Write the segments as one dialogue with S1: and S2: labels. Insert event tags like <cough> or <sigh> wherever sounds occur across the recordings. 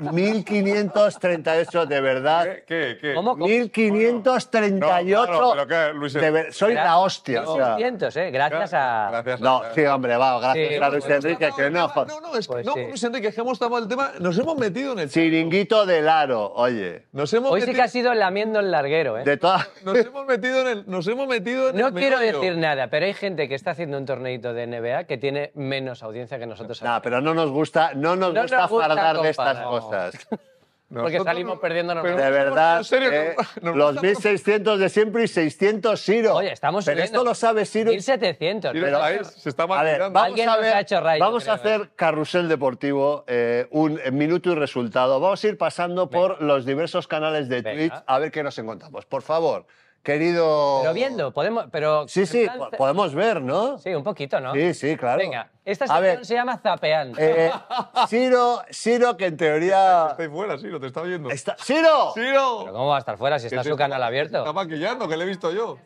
S1: 1538, de verdad. ¿Qué? ¿Qué? qué? qué cómo 1538. No, claro, pero Luis. soy la hostia.
S2: ¿eh? Gracias a. Gracias a... No, sí, hombre, va, gracias a Luis Enrique. No, que no, no, no, no
S1: Luis Enrique, que hemos tomado el tema. Nos hemos metido en el. Siringuito del aro, oye. Hoy sí que ha
S2: sido lamiendo el larguero, ¿eh? Nos hemos metido en el. Nos
S1: hemos metido no quiero decir
S2: nada, pero hay gente que está haciendo un torneito de NBA que tiene menos audiencia que nosotros.
S1: No, pero no nos gusta, no nos gusta fardar de estas cosas.
S2: <laughs> Porque salimos perdiendo De verdad, eh,
S1: los 1.600 de siempre y 600
S2: Siro. Oye, estamos Pero esto lo sabe Siro. 1700. Pero, está vamos a hecho
S1: vamos hacer carrusel deportivo, eh, un minuto y resultado. Vamos a ir pasando por los diversos canales de Twitch a ver qué nos encontramos. Por favor, Querido. Pero viendo, podemos. Pero sí, sí, podemos ver, ¿no? Sí, un poquito, ¿no? Sí, sí, claro. Venga, esta A
S2: se llama Zapeando. Eh, eh,
S1: Ciro, Ciro, que en teoría. ahí fuera, Siro, te está
S2: viendo. ¡Siro! ¡Ciro! cómo va a estar fuera si está su canal abierto? Está maquillando, que le he visto yo.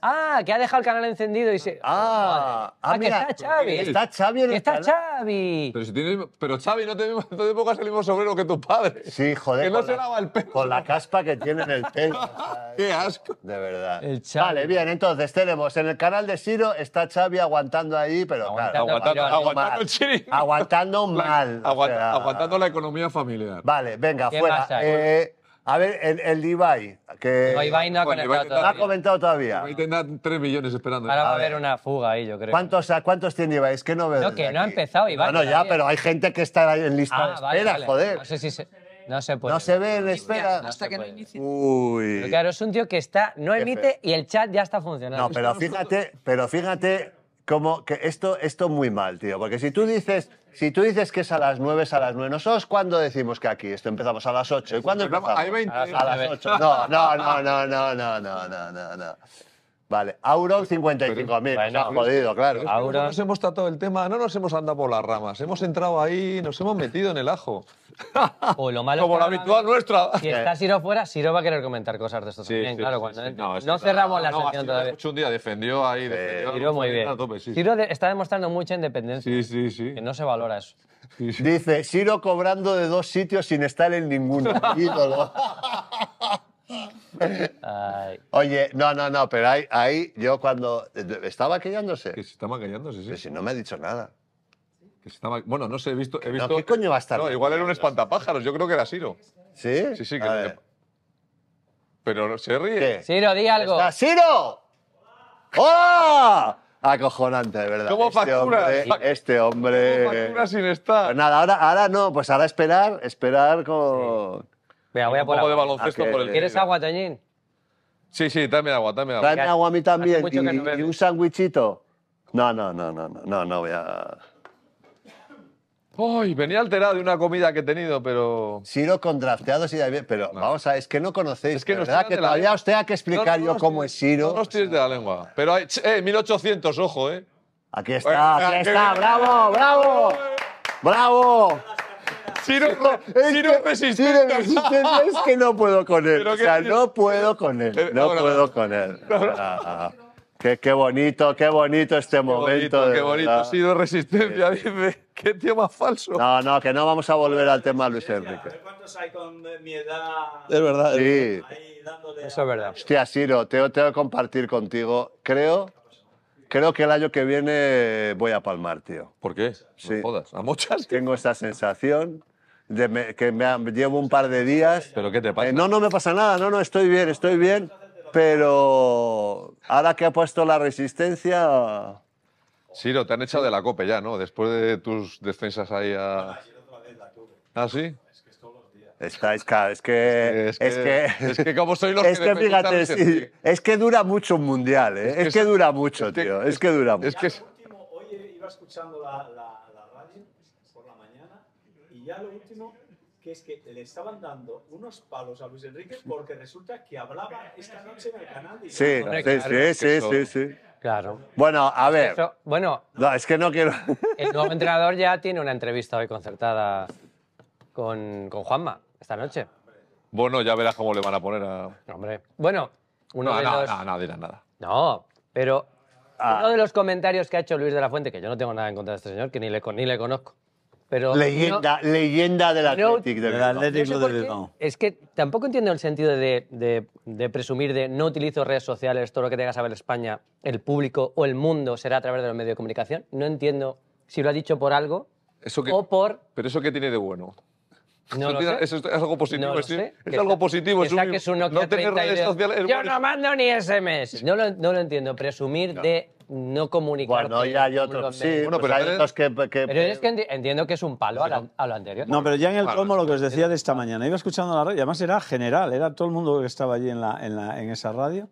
S2: Ah, que ha dejado el canal encendido y se. Ah, ah, ah mira, está Xavi. Eh, está Xavi en el Está Chavi.
S1: Xavi. Pero, si tienes, pero Xavi, no tenemos tanto poco salimos salimos lo que tu padre. Sí, joder. Que no se lava el pelo. Con la caspa que tiene en el pelo. <laughs> Qué asco. De verdad. Vale, bien, entonces tenemos en el canal de Siro está Xavi aguantando ahí, pero claro, Aguantando, aguantando mal. el Aguantando mal. aguantando la economía familiar. Vale, venga, fuera. Eh, a ver, el, el Ibai, que No, Ibai no ha conectado comentado todavía.
S2: tendrá 3 millones esperando. Ahora va a haber una fuga ahí, yo creo.
S1: ¿Cuántos, ¿Cuántos tiene Ibai? Es que no veo. No, que
S2: no ha empezado Ibai Bueno, ya, pero
S1: hay gente que está ahí en lista ah, espera,
S2: joder. No sé si se... No se puede. No se ve en espera. Hasta que no inicie.
S1: Uy.
S2: Claro, es un tío que está, no emite y el chat ya está funcionando. No, pero fíjate,
S1: pero fíjate como que esto, esto muy mal, tío. Porque si tú dices, si tú dices que es a las 9, es a las 9. Nosotros cuándo decimos que aquí esto empezamos a las 8. ¿Y cuándo empezamos? A las 8. No, no, no, no, no, no, no, no, no. Vale, Auron 55.000. Bueno, jodido, claro. nos hemos
S3: tratado el tema, no nos hemos andado por las ramas. Hemos entrado ahí, nos hemos metido en el ajo.
S2: O lo malo Como la habitual nuestra. Si está Siro fuera, Siro va a querer comentar cosas de esto también. no, cerramos la sesión todavía. Un día defendió ahí. Defendió Siro muy bien. está demostrando mucha independencia. Sí, sí, sí. Que no se valora eso.
S1: Dice, Siro cobrando de dos sitios sin estar en ninguno. <laughs> Ídolo. <laughs> Oye, no, no, no, pero ahí, ahí yo cuando. ¿Estaba callándose? Que se estaba callándose, sí. si no me ha dicho nada.
S3: Que Bueno, no sé, he visto. He visto... ¿Qué coño va a estar?
S1: igual era un espantapájaros, yo creo que era Siro. ¿Sí? Sí, sí, que. Pero se ríe. ¿Qué? Siro, di algo. ¿Está ¡Siro! ¡Hola! ¡Oh! Acojonante, de verdad. ¿Cómo este hombre, este hombre. ¿Cómo sin estar? Pues nada, ahora, ahora no, pues ahora esperar, esperar con
S2: voy a un poco de baloncesto ah, ¿Quieres agua, Tañín?
S1: Sí, sí, dame agua, dame agua. Dame agua a mí también y, un sándwichito. No, no, no, no, no, no, no voy a... Ay, venía alterado de una comida que he tenido, pero. Siro con drafteados y David. Pero vamos a es que no conocéis. Es que, no ¿verdad? que todavía os que explicar yo cómo es Siro. No os
S3: tires de la lengua. Pero hay. Eh, 1800, ojo, ¿eh? Aquí está, aquí
S1: está, bravo, bravo, bravo. Eh. Siro, sirope resistente. resistente. Es que no puedo con él. O sea, no puedo con él. Eh, no puedo con él. <laughs> Ah, ah. Qué, bonito, qué bonito este momento. Bonito, qué bonito, sido resistencia, Qué tío más falso. No, no, que no vamos a volver al tema Luis Enrique.
S4: cuántos hay con
S5: mi edad.
S1: Es verdad. Sí. Ahí Eso es verdad. Hostia, Siro, te voy a compartir contigo. Creo creo que el año que viene voy a palmar, tío. ¿Por qué? Sí. No ¿A muchas. Tengo esta sensación. De que me llevo un par de días. ¿Pero qué te pasa? Eh, no, no me pasa nada, no, no, estoy bien, estoy bien. Pero ahora que ha puesto la resistencia.
S3: lo te han echado de la cope ya, ¿no? Después de tus defensas ahí a. ¿Ah, sí? es que. Es
S1: que, es que, es que como soy los <laughs> es que, fíjate, es que dura mucho un mundial, ¿eh? es, que, dura mucho, tío. Es que dura mucho. Es que... Último,
S5: hoy iba escuchando la, radio por la mañana y ya lo último que es que le estaban dando unos palos a Luis Enrique porque resulta que hablaba esta noche en el canal. De sí,
S1: sí, sí, sí, sí, Claro. Bueno, a ver. bueno. es que no quiero.
S2: El nuevo entrenador ya tiene una entrevista hoy concertada con Juanma esta noche.
S3: Bueno, ya verás cómo le van a poner a. Hombre.
S2: Bueno, uno no, de No,
S3: nada.
S2: No, pero uno de los comentarios que ha hecho Luis de la Fuente, que yo no tengo nada en contra de este señor, que ni le, ni le conozco. Pero leyenda,
S1: leyenda del Atlético de
S2: Es que tampoco entiendo el sentido de, presumir de no utilizo redes sociales, todo lo que tenga que saber España, el público o el mundo será a través de los medios de comunicación. No entiendo si lo ha dicho por algo
S3: eso que, o por... Pero eso qué tiene de bueno. No es algo positivo. Es algo positivo. es no tener redes sociales. Yo no
S2: mando ni SMS. No lo, no lo entiendo. Presumir de no comunicar. Bueno, ya hay pues otros. Sí, pero, es que entiendo que es un palo pues a, lo anterior. No, pero
S5: ya en el claro, lo que os decía de esta mañana. Iba escuchando la radio, y además era general, era todo el mundo que estaba allí en, la, en, la, en esa radio,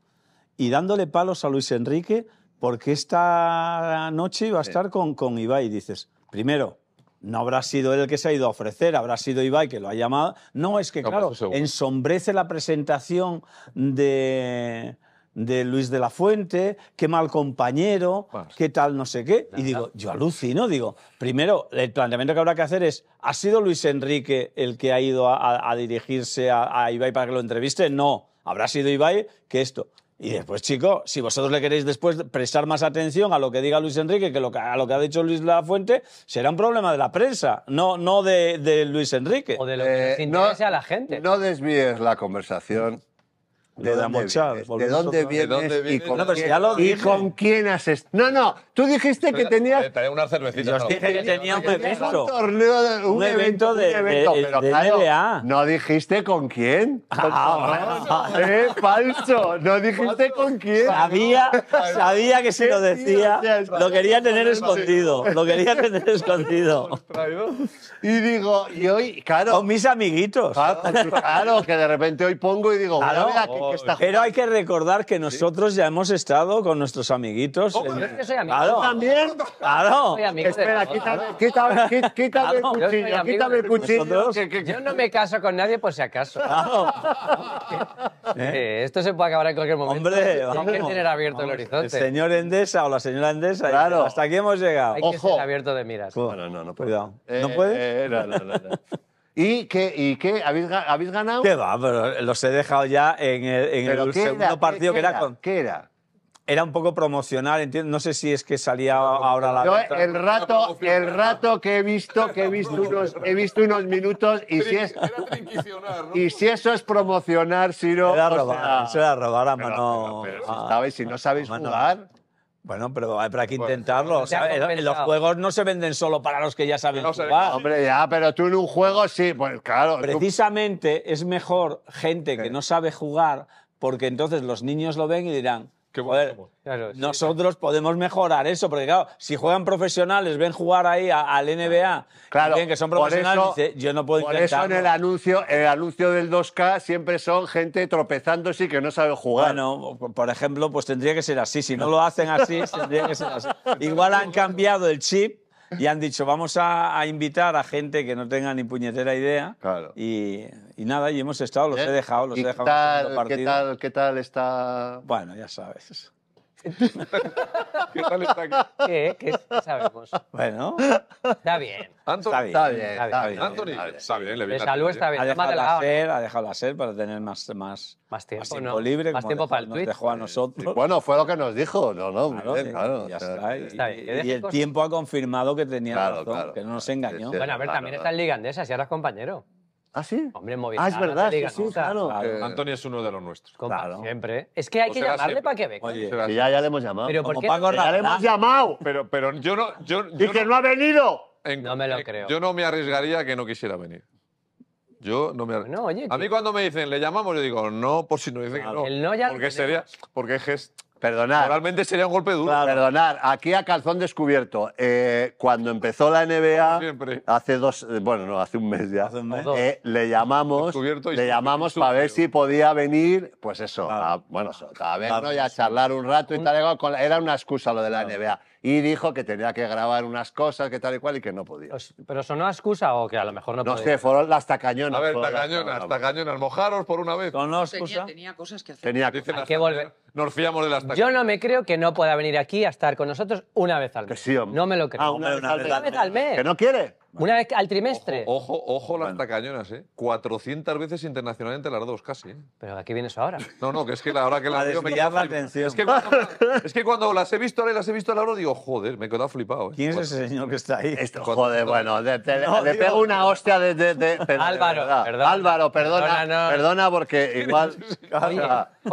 S5: y dándole palos a Luis Enrique porque esta noche iba a estar con, con Ibai. Dices, primero, no habrá sido él el que se ha ido a ofrecer, habrá sido Ibai que lo ha llamado. No, es que, pues claro, ensombrece la presentación de, Luis de la Fuente, qué mal compañero, qué tal no sé qué. Y digo, yo alucino, digo, primero, el planteamiento que habrá que hacer es, ¿ha sido Luis Enrique el que ha ido a, dirigirse a, a, Ibai para que lo entreviste? No, habrá sido Ibai que esto. Y después, chico, si vosotros le queréis después prestar más atención a lo que diga Luis Enrique que, a lo que ha dicho Luis La Fuente, será un problema de la prensa, no, no de, Luis Enrique. O de lo que eh, a la gente. No desvíes la conversación ¿De, la dónde ¿De dónde vienes? ¿Y
S1: con, quién, has No, no, tú dijiste que tenías... Eh, una cervecita. Yo que tenía un evento. evento, de, no dijiste con quién. Ah, ah, ah, ah eh, falso, no dijiste con quién. Sabía, <laughs> sabía
S5: que se lo decía,
S1: lo quería tener escondido, lo quería
S5: tener escondido. Y digo, y hoy, claro... Con mis amiguitos. Claro, que de repente hoy pongo y digo, pero hay que recordar que nosotros ya hemos estado con nuestros amiguitos. yo soy amigo. Claro. ¿También? Claro. Espera, quítame, quítame, el cuchillo, quítame cuchillo.
S2: Yo no me caso con nadie por si acaso. <laughs> ¿Eh? Eh, esto se puede acabar en cualquier momento. Hombre, vamos. Hay que tener abierto el horizonte. El señor
S5: Endesa o la señora Endesa. Claro. Hasta aquí hemos llegado. Hay que Ojo. abierto de miras. Bueno, no, no, no. Puedo. Eh, ¿No puedes? Eh, no, no. no. ¿Y qué, y qué? ¿Habéis, ¿Habéis,
S1: ganado? ¿Qué va?
S5: Pero los he dejado ya en el, segundo partido que era, con... ¿Qué era? Era un poco promocional, entiendo. No sé si es que salía ahora la. Yo,
S1: el rato, el rato que he visto, que he visto unos, he visto unos minutos y si es. Y
S5: si eso es promocionar, si no se la robará mano. Pero, si, si no sabéis jugar. Bueno, pero para que pues, intentarlo. los juegos no se venden solo para los que ya saben jugar. Hombre, ya, pero tú en un juego sí, pues claro. Precisamente es mejor gente que no sabe jugar porque entonces los niños lo ven y dirán, Qué bueno, nosotros podemos mejorar eso, porque claro, si juegan profesionales, ven jugar ahí al NBA, que son profesionales, dice, yo no puedo Por eso en el
S1: anuncio, el anuncio del
S5: 2K siempre son gente tropezándose y que no sabe jugar. Bueno, por ejemplo, pues tendría que ser así. Si no lo hacen así, <laughs> tendría que ser así. Igual han cambiado el chip y han dicho, vamos a, invitar a gente que no tenga ni puñetera idea. Y, nada, y hemos estado, los ¿Eh? he dejado, los he dejado. ¿qué, tal, ¿Qué tal está? Bueno, ya sabes.
S2: <laughs> ¿Qué tal está aquí? ¿Qué, sabemos?
S5: Bueno. Está
S2: bien. Está bien. Está bien. Está bien.
S5: Anthony. Está bien. Le está bien. Ha dejado la hacer ha dejado la ser para tener más, más, Más tiempo, libre. Más tiempo para el nos tweet. dejó a nosotros. Bueno, fue lo que nos dijo, ¿no? no Claro, ya está. Y, el tiempo ha confirmado que tenía razón, que no nos engañó. Bueno, a ver, también está en
S2: Liga Andesa, si ahora es compañero. ¿Ah, sí? Hombre, Ah, es verdad, sí, sí, claro. Eh, Antonio
S5: es uno de los nuestros. Claro. Siempre. Es que hay pues que llamarle para que vea. Oye,
S1: ya, ya le hemos llamado. Pero ¿por qué? Ya le hemos llamado. Pero, pero yo no. Yo, Y que no ha venido.
S2: No me lo creo.
S3: Yo no me arriesgaría que no quisiera venir. Yo no me arriesgaría. oye, a mí cuando me dicen, le llamamos, yo digo, no, por si no dicen que no. no porque, sería, porque es, Perdonar,
S1: Realmente sería un golpe duro. Perdonar, aquí a calzón descubierto. Eh, cuando empezó la NBA, hace dos, eh, bueno, no, hace un mes ya, eh, le llamamos, le llamamos para ver si podía venir, pues eso, a, bueno, y a charlar un rato y tal. Era una excusa lo de la NBA. Y dijo que tenía que grabar unas cosas, que tal y cual, y que
S2: no podía. Pues, ¿Pero sonó excusa o que a lo mejor no, podía? No sé, fueron las tacañonas. A ver, tacañonas, hasta tacañonas. Mojaros por una vez. no excusa? Tenía,
S4: tenía cosas que hacer.
S2: Tenía que volver nos fiamos de las taquillas. Yo no me creo que no pueda venir aquí a estar con nosotros una vez al mes. Que sí, No me lo creo. Ah, una, vez, al mes. Que no quiere. Una vez al trimestre. Ojo, ojo, las tacañonas, ¿eh? 400 veces
S3: internacionalmente las dos, casi. ¿eh? Pero aquí vienes ahora. No, no, que es que la hora que las veo me la
S5: atención.
S3: Es que, cuando, las he visto ahora y las he visto ahora, digo, joder, me he quedado flipado. Eh". ¿Quién es
S5: ese señor que está ahí?
S1: joder, bueno, le pego una hostia de... de, Álvaro, Álvaro, perdona, perdona porque <laughs> igual...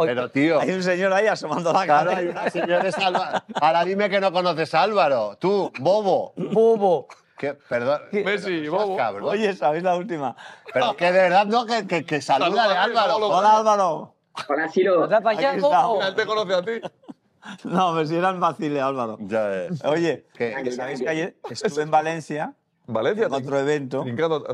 S1: Pero tío. Hay un señor ahí asomando la cara. Claro, hay Ahora dime que no conoces a Álvaro. Tú, bobo. Bobo. ¿Qué? Perdón. Messi, bobo. Oye, ¿sabéis la última? Pero que de verdad no, que, que, que saluda, Álvaro.
S5: Hola, Álvaro. Hola, Silo. bobo? Él te conoce a ti. No, Messi si era Álvaro. Ya ves. Oye, que ¿sabéis que ayer estuve en Valencia Valencia. En otro evento. No, pero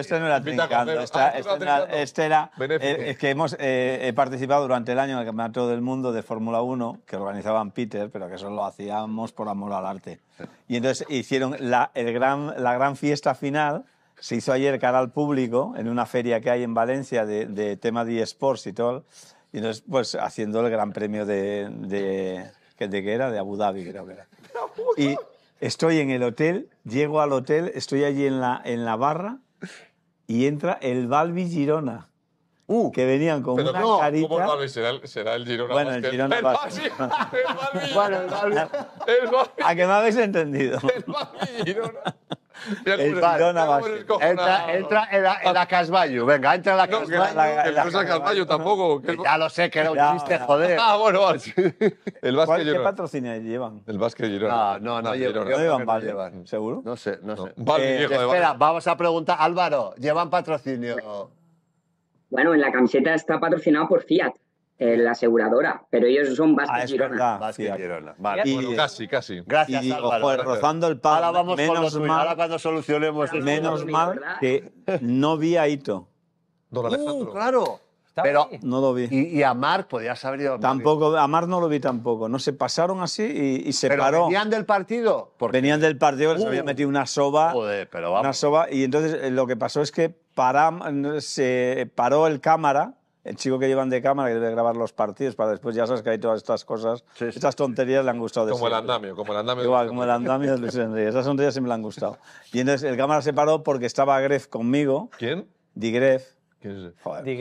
S5: este no ah, era trincando. Esta, este, era, eh, es que hemos eh, he participado durante el año en el Campeonato del Mundo de Fórmula 1, que organizaban Peter, pero que eso lo hacíamos por amor al arte. Y entonces hicieron la, el gran, la gran fiesta final. Se hizo ayer cara al público en una feria que hay en Valencia de, tema de eSports y todo. Y entonces, pues haciendo el gran premio de. de, de era de Abu Dhabi, creo que era. Y, Estoy en el hotel, llego al hotel, estoy allí en la, en la barra y entra el Balbi Girona. Uh, que venían con una carita. ¿cómo Balbi?
S3: ¿Será, el, Girona Bueno, el Girona el Balbi, <laughs> el
S1: Balbi, bueno, el
S5: Balbi. El Balbi. A que me habéis entendido. El Balbi Girona.
S1: El bar. Entra, entra en la, en ah. Casballo. Venga, entra en
S5: la la Casballo tampoco. ya lo sé, que era un chiste,
S1: joder. Ah, bueno, vale.
S3: El ¿Qué
S5: patrocinio llevan?
S3: El Vasque Girona. No, no, no. No llevan ¿Seguro? No
S6: sé, no, sé. Eh, espera,
S1: vamos a preguntar. Álvaro, ¿llevan patrocinio?
S6: Bueno, en la camiseta está patrocinado por Fiat. Eh, la aseguradora, pero ellos son Vázquez ah, Girona. Vale. Y,
S5: casi, casi. Gracias, y, Álvaro, rozando el palo. menos mal, ahora cuando solucionemos Menos mal que no vi a Ito. Don Alejandro. Uh, claro. Pero no lo vi. Y, a Marc podías haber ido. Tampoco, a Marc no lo vi tampoco. No se pasaron así y, y se pero paró. ¿Venían del partido? Venían del partido, les había uh. metido una soba. Joder, pero vamos. Una soba. Y entonces eh, lo que pasó es que se paró el cámara el chico que llevan de cámara que debe grabar los partidos para después ya sabes que hay todas estas cosas, estas tonterías le han gustado. De como el andamio, como el andamio. Igual, como el andamio de Luis Enrique, esas tonterías siempre me han gustado. Y entonces el cámara se paró porque estaba Gref conmigo. ¿Quién? Gref ¿Quién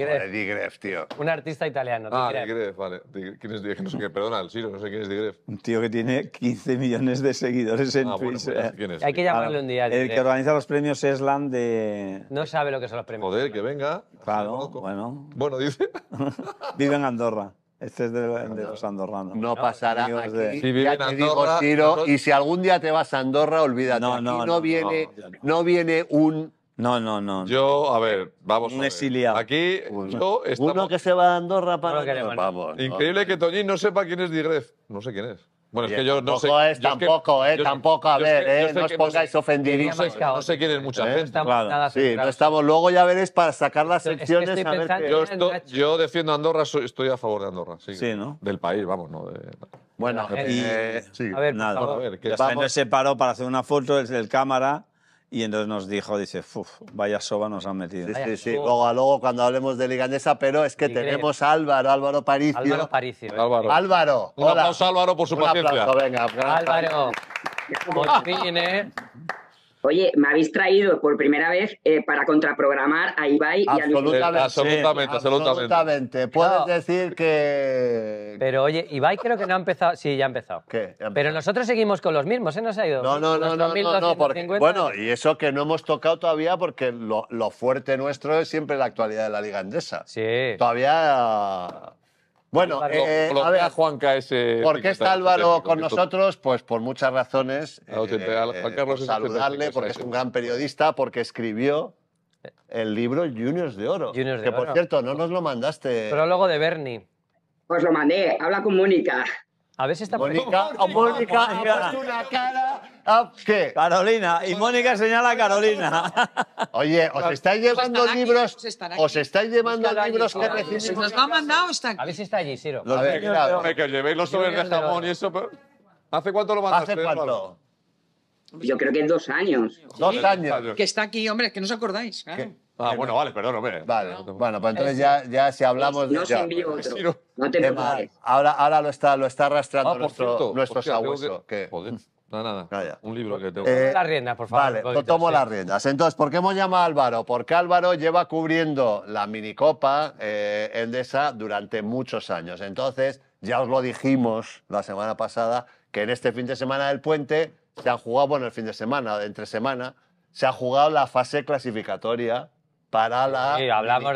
S2: es tío. Un artista italiano, Ah, vale. ¿Quién es No sé qué, perdona, el
S5: Siro, no sé quién es Digref. Un tío que tiene 15 millones de seguidores en ah, pues Twitter. Hay que llamarle un día. El que organiza los premios Eslan de...
S2: No sabe lo que son los premios. Joder, que venga.
S5: Claro, bueno. Bueno, dice. <laughs> Vive en Andorra. Este es de, de los andorranos. No
S6: pasará aquí. de- ya te digo, Andorra, y
S1: si algún día te vas a Andorra, olvídate. No, aquí no, no. viene un no, no, no. Yo, a ver, vamos Un a ver. exiliado.
S3: Aquí, yo Uno que se va a Andorra para... No queremos. Vamos. Increíble que Toñín no sepa quién es Digref. No sé quién es. Bueno, es que yo no eh, sé. Tampoco tampoco, eh, tampoco, a ver, eh, no os pongáis ofendidísimos. No sé, no
S1: sé quién es ¿eh? mucha eh, gente. Nada, Claro, nada Sí, no estamos. Luego ya veréis para sacar las secciones
S3: a ver Yo, yo defiendo Andorra, estoy a favor de Andorra. Sí, ¿no? Del país, vamos, ¿no? de-
S5: Bueno, y- Eh, sí. A ver, Nada. A ver, que- Ya se paró para hacer una foto, desde el cámara y entonces nos dijo, dice, Uf, vaya soba nos han metido. Sí, sí, sí. Luego, luego, cuando
S1: hablemos de Liganesa, pero es que tenemos a Álvaro, Álvaro Paricio. Álvaro
S2: Paricio. ¿eh? Álvaro.
S1: Álvaro.
S2: Un aplauso a Álvaro por su Un paciencia. Aplauso, venga. Álvaro. Por ¿eh?
S6: Oye, me habéis traído por primera vez eh, para contraprogramar a Ibai y a Luis.
S2: Absolutamente, absolutamente. absolutamente. Puedes decir que. Pero oye, Ibai creo que no ha empezado. Sí, ya ha empezado. ¿Qué? Pero nosotros seguimos con los mismos, ¿eh? No ha ido. No, no, no, Bueno,
S1: y eso que no hemos tocado todavía porque lo, lo fuerte nuestro es siempre la actualidad de la Liga Andesa. Sí. Todavía bueno, eh, eh, a ver,
S3: Juanca ese. ¿Por qué está Álvaro con nosotros?
S1: Pues por muchas razones. Ah, eh, Juan Carlos saludarle, porque es un gran periodista, porque escribió el libro Juniors de Oro. que, por cierto, no nos lo mandaste.
S6: Prólogo de Bernie. Pues lo mandé, habla con Mónica.
S1: A ver si está Mónica, Mónica, Mónica, una cara Ah, qué? Carolina. Y Mónica señala a Carolina. Oye, ¿os pues estáis pues llevando libros? Pues ¿Os estáis
S2: llevando libros que nos ha mandado? A ver si está allí, Ciro. Que
S3: llevéis los sobres de jamón y eso. ¿Hace cuánto lo mandaste? ¿Hace cuánto?
S6: Yo creo que en dos años.
S1: Dos
S2: años.
S6: Que está aquí, hombre, que no os acordáis.
S1: Ah, bueno, vale, perdón, hombre. Vale, bueno, pues entonces ya, ya si hablamos de... No os envío otro. no. te Ahora, ahora lo está, lo está arrastrando Ah, nuestro, que- Nada, ah, Un libro que tengo. Eh, las
S2: riendas, por
S3: favor. Vale, pues tomo las riendas.
S1: Entonces, ¿por qué hemos llamado a Álvaro? Porque Álvaro lleva cubriendo la minicopa eh, Endesa durante muchos años. Entonces, ya os lo dijimos la semana pasada, que en este fin de semana del puente se ha jugado, bueno, el fin de semana, entre semana, se ha jugado la fase clasificatoria para la sí,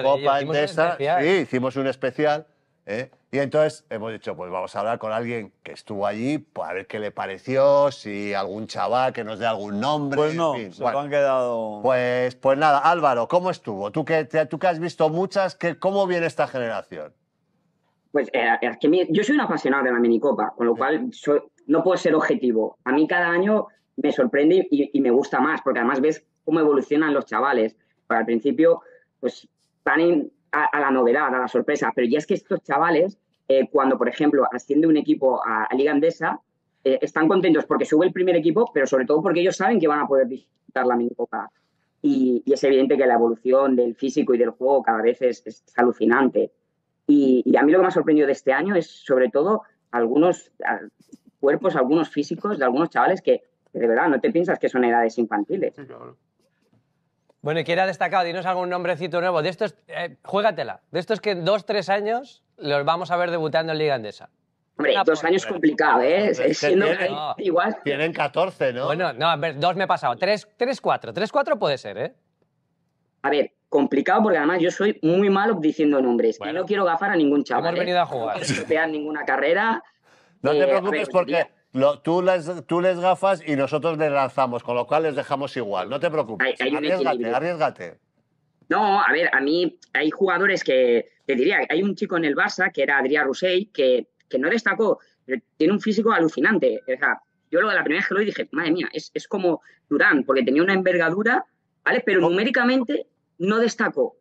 S1: Copa Hicimos Endesa. sí, hicimos un especial. ¿eh? Y entonces hemos dicho, pues vamos a hablar con alguien que estuvo allí, pues a ver qué le pareció, si algún chaval que nos dé algún nombre. Pues no, han quedado... Pues, pues nada, Álvaro, ¿cómo estuvo? Tú que, tú que has visto muchas, que, ¿cómo viene esta generación?
S6: Pues eh, que yo soy un apasionado de la minicopa, con lo cual no puedo ser objetivo. A mí cada año me sorprende y, me gusta más, porque además ves cómo evolucionan los chavales. Para pues al principio, pues van en, a, la novedad, a la sorpresa. Pero ya es que estos chavales, eh, cuando, por ejemplo, asciende un equipo a, Liga Andesa, eh, están contentos porque sube el primer equipo, pero sobre todo porque ellos saben que van a poder visitar la mini Y, y es evidente que la evolución del físico y del juego cada vez es, alucinante. Y, a mí lo que me ha sorprendido de este año es, sobre todo, algunos cuerpos, algunos físicos de algunos chavales que, de verdad no te piensas que son edades infantiles.
S2: Bueno, ¿y quién ha destacado? Dinos algún nombrecito nuevo. De estos, eh, juégatela. De estos que en dos, tres años los vamos a ver debutando en Liga Andesa.
S6: Hombre, dos años complicado, ¿eh? tienen,
S2: igual. Tienen 14, ¿no? Bueno, no, a ver, dos me he pasado. Tres,
S6: tres, cuatro. Tres, cuatro puede ser, ¿eh? A ver, complicado porque además yo soy muy malo diciendo nombres y no quiero gafar a ningún chaval. Hemos ¿eh? venido a jugar. No quiero ninguna carrera.
S1: No te eh, preocupes porque tú, les, tú les gafas y nosotros les lanzamos, con lo cual les dejamos igual. No te preocupes. arriesgate,
S6: No, a ver, a mí hay jugadores que, te diría, hay un chico en el Barça que era Adrián Roussey, que, que, no destacó, tiene un físico alucinante. yo lo de la primera vez que lo vi dije, madre mía, es, es como Durán, porque tenía una envergadura, ¿vale? Pero oh. numéricamente no destacó.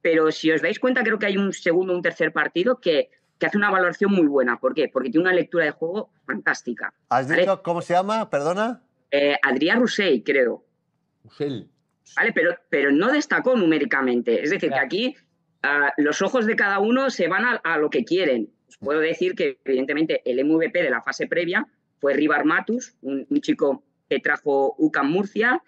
S6: Pero si os dais cuenta, creo que hay un segundo, un tercer partido que que hace una valoración muy buena. ¿Por qué? Porque tiene una lectura de juego fantástica. ¿Has cómo se
S1: llama? Perdona.
S6: Eh, Adrián Roussey, creo.
S1: ¿Vale?
S6: Pero, pero no destacó numéricamente. Es decir, que aquí ah, los ojos de cada uno se van a, lo que quieren. Os puedo decir que, evidentemente, el MVP de la fase previa fue Ribar Matus, un, chico que trajo UCAM Murcia,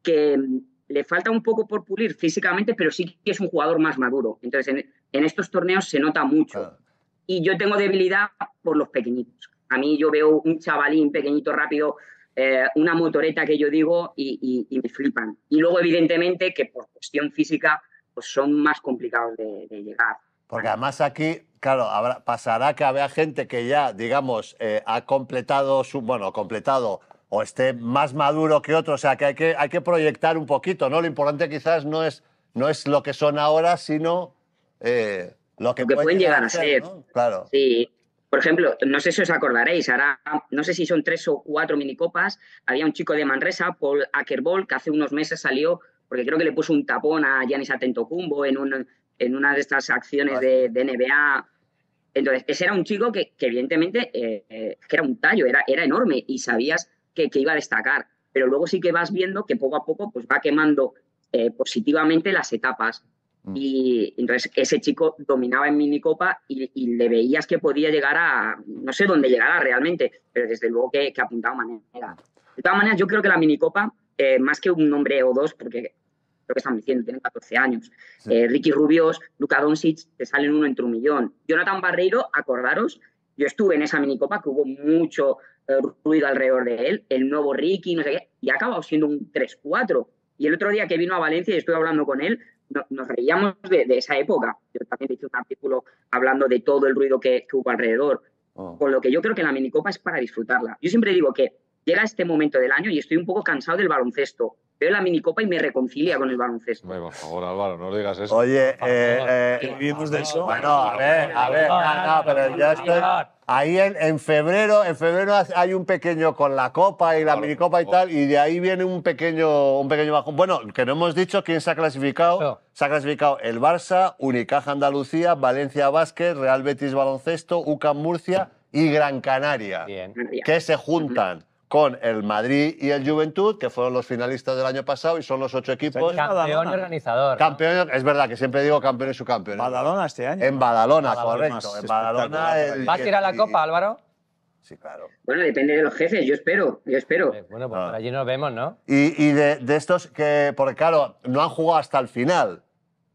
S6: que mm, le falta un poco por pulir físicamente, pero sí que es un jugador más maduro. Entonces, en, estos torneos se nota mucho. Y yo tengo debilidad por los pequeñitos. A mí yo veo un chavalín pequeñito rápido, eh, una motoreta que yo digo y, me flipan. Y luego, evidentemente, que por cuestión física, pues son más complicados de, llegar.
S1: Porque además aquí, claro, pasará que habrá gente que ya, digamos, eh, ha completado su, bueno, completado o esté más maduro que otro. O sea, que hay que, hay que proyectar un poquito, ¿no? Lo importante quizás no es, no es lo que son ahora, sino
S6: eh, lo que, pueden, llegar a ser. Claro. Sí. Por ejemplo, no sé si os acordaréis, ahora no sé si son tres o cuatro minicopas. Había un chico de Manresa, Paul Ackerball, que hace unos meses salió, porque creo que le puso un tapón a Janis Atentocumbo en, un, en una de estas acciones de, de, NBA. Entonces, ese era un chico que, evidentemente, eh, eh, era un tallo, era, era enorme y sabías que, iba a destacar. Pero luego sí que vas viendo que poco a poco pues, va quemando eh, positivamente las etapas. Mm. Y entonces ese chico dominaba en minicopa y, y le veías que podía llegar a, no sé dónde llegara realmente, pero desde luego que, que apuntaba manera. De todas maneras, yo creo que la minicopa, eh, más que un nombre o dos, porque creo que están diciendo, tienen 14 años, eh, Ricky Rubios, Luka Doncic, te salen uno entre un millón. Jonathan Barreiro, acordaros, yo estuve en esa minicopa que hubo mucho eh, ruido alrededor de él, el nuevo Ricky, no sé qué, y ha acabado siendo un 3-4. Y el otro día que vino a Valencia y estuve hablando con él, nos reíamos de, esa época. Yo también hice un artículo hablando de todo el ruido que, hubo alrededor. Oh. Con lo que yo creo que la minicopa es para disfrutarla. Yo siempre digo que llega este momento del año y estoy un poco cansado del baloncesto veo la minicopa y me reconcilia con el baloncesto. por favor, Álvaro, no digas eso. Oye, eh, eh vivimos de eso. Bueno, a ver, a ver, no, pero ya estoy.
S1: Ahí en, febrero, en febrero hay un pequeño con la copa y la minicopa y tal, y de ahí viene un pequeño, un pequeño bajón. Bueno, que no hemos dicho quién se ha clasificado. Se ha clasificado el Barça, Unicaja Andalucía, Valencia Vázquez, Real Betis Baloncesto, UCAM Murcia y Gran Canaria, Bien. que se juntan con el Madrid y el Juventud, que fueron los finalistas del año pasado y son los ocho equipos. Campeón organizador. Campeón, es verdad que siempre digo campeón y En
S2: ¿eh? Badalona este año. En Badalona, correcto. En Badalona. a tirar
S6: la copa, Álvaro? Sí, claro. Bueno, depende de los jefes, yo espero, yo espero. Eh,
S2: bueno, pues ah. allí nos vemos, ¿no? Y, de,
S1: estos que, porque claro, no han jugado hasta el final.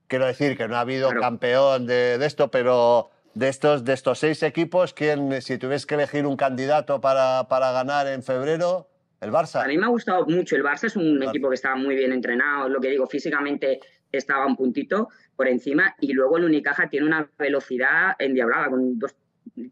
S1: Quiero decir que no ha habido campeón de esto, pero de estos, de estos seis equipos, ¿quién, si tuviese que elegir un
S6: candidato para, para, ganar en febrero, el Barça. A mí me ha gustado mucho el Barça, es un equipo que estaba muy bien entrenado, lo que digo, físicamente estaba un puntito por encima y luego el Unicaja tiene una velocidad endiablada, con dos...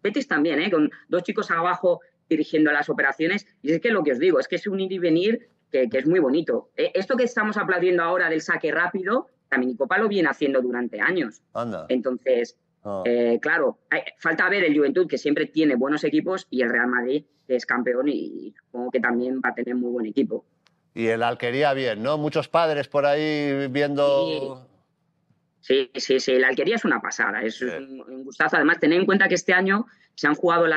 S6: petis también, ¿eh? con dos chicos abajo dirigiendo las operaciones. Y es que lo que os digo, es que es un ir y venir que, que es muy bonito. Eh, esto que estamos aplaudiendo ahora del saque rápido, también Copa lo viene haciendo durante años. Entonces, Ah. Eh, claro, falta ver el Juventud, que siempre tiene buenos equipos, y el Real Madrid, que es campeón y supongo que también va a tener muy buen equipo.
S1: Y el Alquería
S6: bien, ¿no? Muchos padres por ahí viendo... Sí, sí, sí, el Alquería es una pasada, es un, gustazo. Además, tener en cuenta que este año se han jugado eh,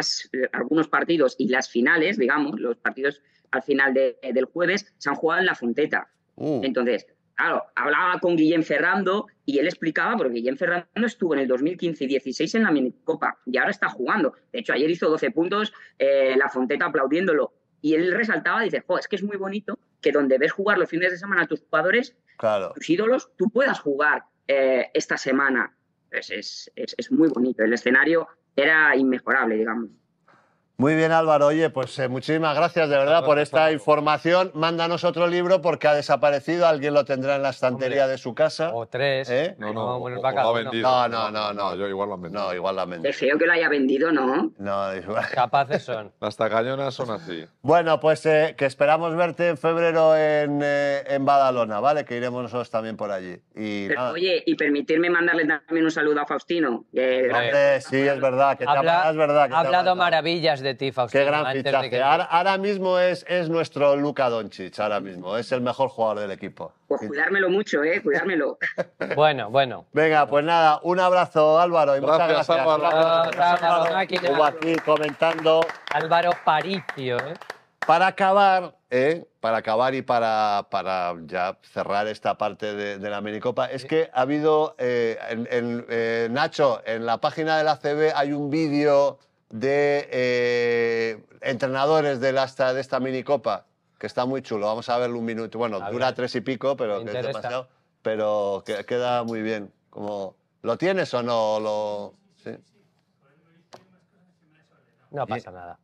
S6: algunos partidos y las finales, digamos, los partidos al final del jueves, se han jugado en la Fonteta. Uh. Entonces, claro, hablaba con Guillén Ferrando y él explicaba, porque Guillén Ferrando estuvo en el 2015 y 16 en la minicopa y ahora está jugando. De hecho, ayer hizo 12 puntos, eh, la Fonteta aplaudiéndolo. Y él resaltaba, dice, es que es muy bonito que donde ves jugar los fines de semana a tus jugadores, tus ídolos, tú puedas jugar eh, esta semana. Pues es muy bonito. El escenario era inmejorable, digamos.
S1: Muy bien, Álvaro. Oye, pues eh, muchísimas gracias de verdad por esta información. Mándanos otro libro porque ha desaparecido. Alguien lo tendrá en la estantería de su casa. O
S2: tres. ¿Eh? No, no, no,
S1: no, no, Yo igual lo han No, igual lo Deseo que lo haya vendido, ¿no? No, igual. Capaces
S3: son. <laughs> Las tacañonas son así.
S1: Bueno, pues eh, que esperamos verte en febrero en, Badalona, ¿vale? Que iremos nosotros también por allí. Oye,
S6: y permitirme mandarle también un saludo a Faustino. sí, es verdad. Que ha, verdad ha hablado maravillas de
S1: Qué gran fichaje. Ahora, mismo es, es nuestro Luca Doncic, ahora mismo. Es el mejor jugador del equipo.
S6: Pues cuidármelo mucho, ¿eh? Cuidármelo.
S1: <laughs> bueno, bueno. Venga, pues nada, un abrazo, Álvaro. Y muchas gracias. Álvaro. aquí comentando.
S2: Álvaro Paricio, ¿eh?
S1: Para acabar, ¿eh? para acabar y para, para ya cerrar esta parte de, la minicopa, es que ha habido, eh, eh, Nacho, en la página de la ACB hay un vídeo de eh, entrenadores de, esta de esta minicopa, que está muy chulo. Vamos a verlo un minuto. Bueno, dura tres y pico, pero Pero queda muy bien. Como, ¿Lo tienes o no? Lo,
S2: No pasa nada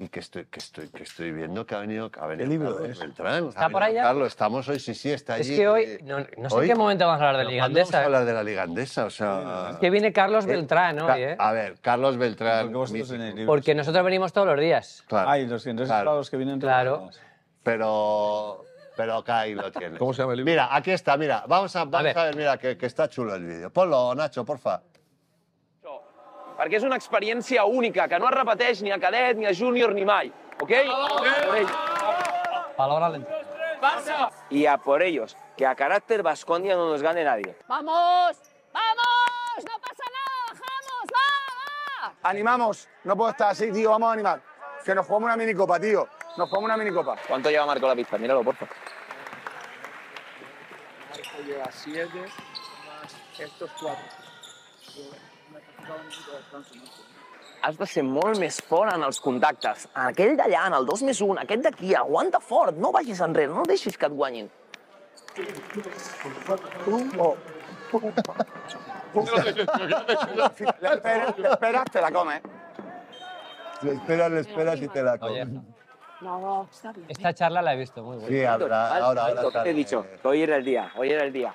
S1: y que estoy, que estoy, que estoy viendo que ha venido, ha venido libro Carlos Beltrán. ¿Está por allá? Carlos, estamos hoy, sí, sí, está allí. Es que hoy,
S2: eh, no, sé en qué
S1: momento vamos a hablar de la Ligandesa. Vamos a hablar de la Ligandesa, o sea... Es
S2: que viene Carlos eh, Beltrán hoy, ¿eh? A
S1: ver, Carlos Beltrán... Porque nosotros venimos todos los días. Claro. Ah, los, cientos todos los que vienen... Claro. Pero... Pero acá ahí lo tienes. ¿Cómo se llama el libro? Mira, aquí está, mira. Vamos a, ver. mira, que, que, está chulo el vídeo. Ponlo, Nacho, porfa.
S4: Porque es una experiencia única, que no es ni a
S2: cadet, ni a junior, ni mai. ¿Ok? Palabra lenta. ¡pasa! Y a por ellos, que a carácter Vascondia no nos gane nadie.
S6: ¡Vamos! ¡Vamos! ¡No pasa nada! ¡Vamos, ¡Va,
S5: va! Animamos. No puedo estar así, tío.
S1: Vamos a animar. Que nos jugamos una minicopa, tío. Nos jugamos una minicopa.
S4: ¿Cuánto lleva Marco la pista? Míralo, porfa. Marco lleva siete más estos cuatro.
S2: Has de ser molt més fort en els contactes. Aquell d'allà, en el 2 més 1, aquest d'aquí, aguanta fort, no vagis enrere, no deixis que et guanyin.
S5: L'espera, oh. te la come.
S2: L'espera,
S1: esperas, i te la comes. No, no, está bien.
S2: Esta charla la he visto muy buena. Sí, ahora, ahora, ahora. ¿Qué te he
S1: dicho? Que hoy era el día, hoy era el día.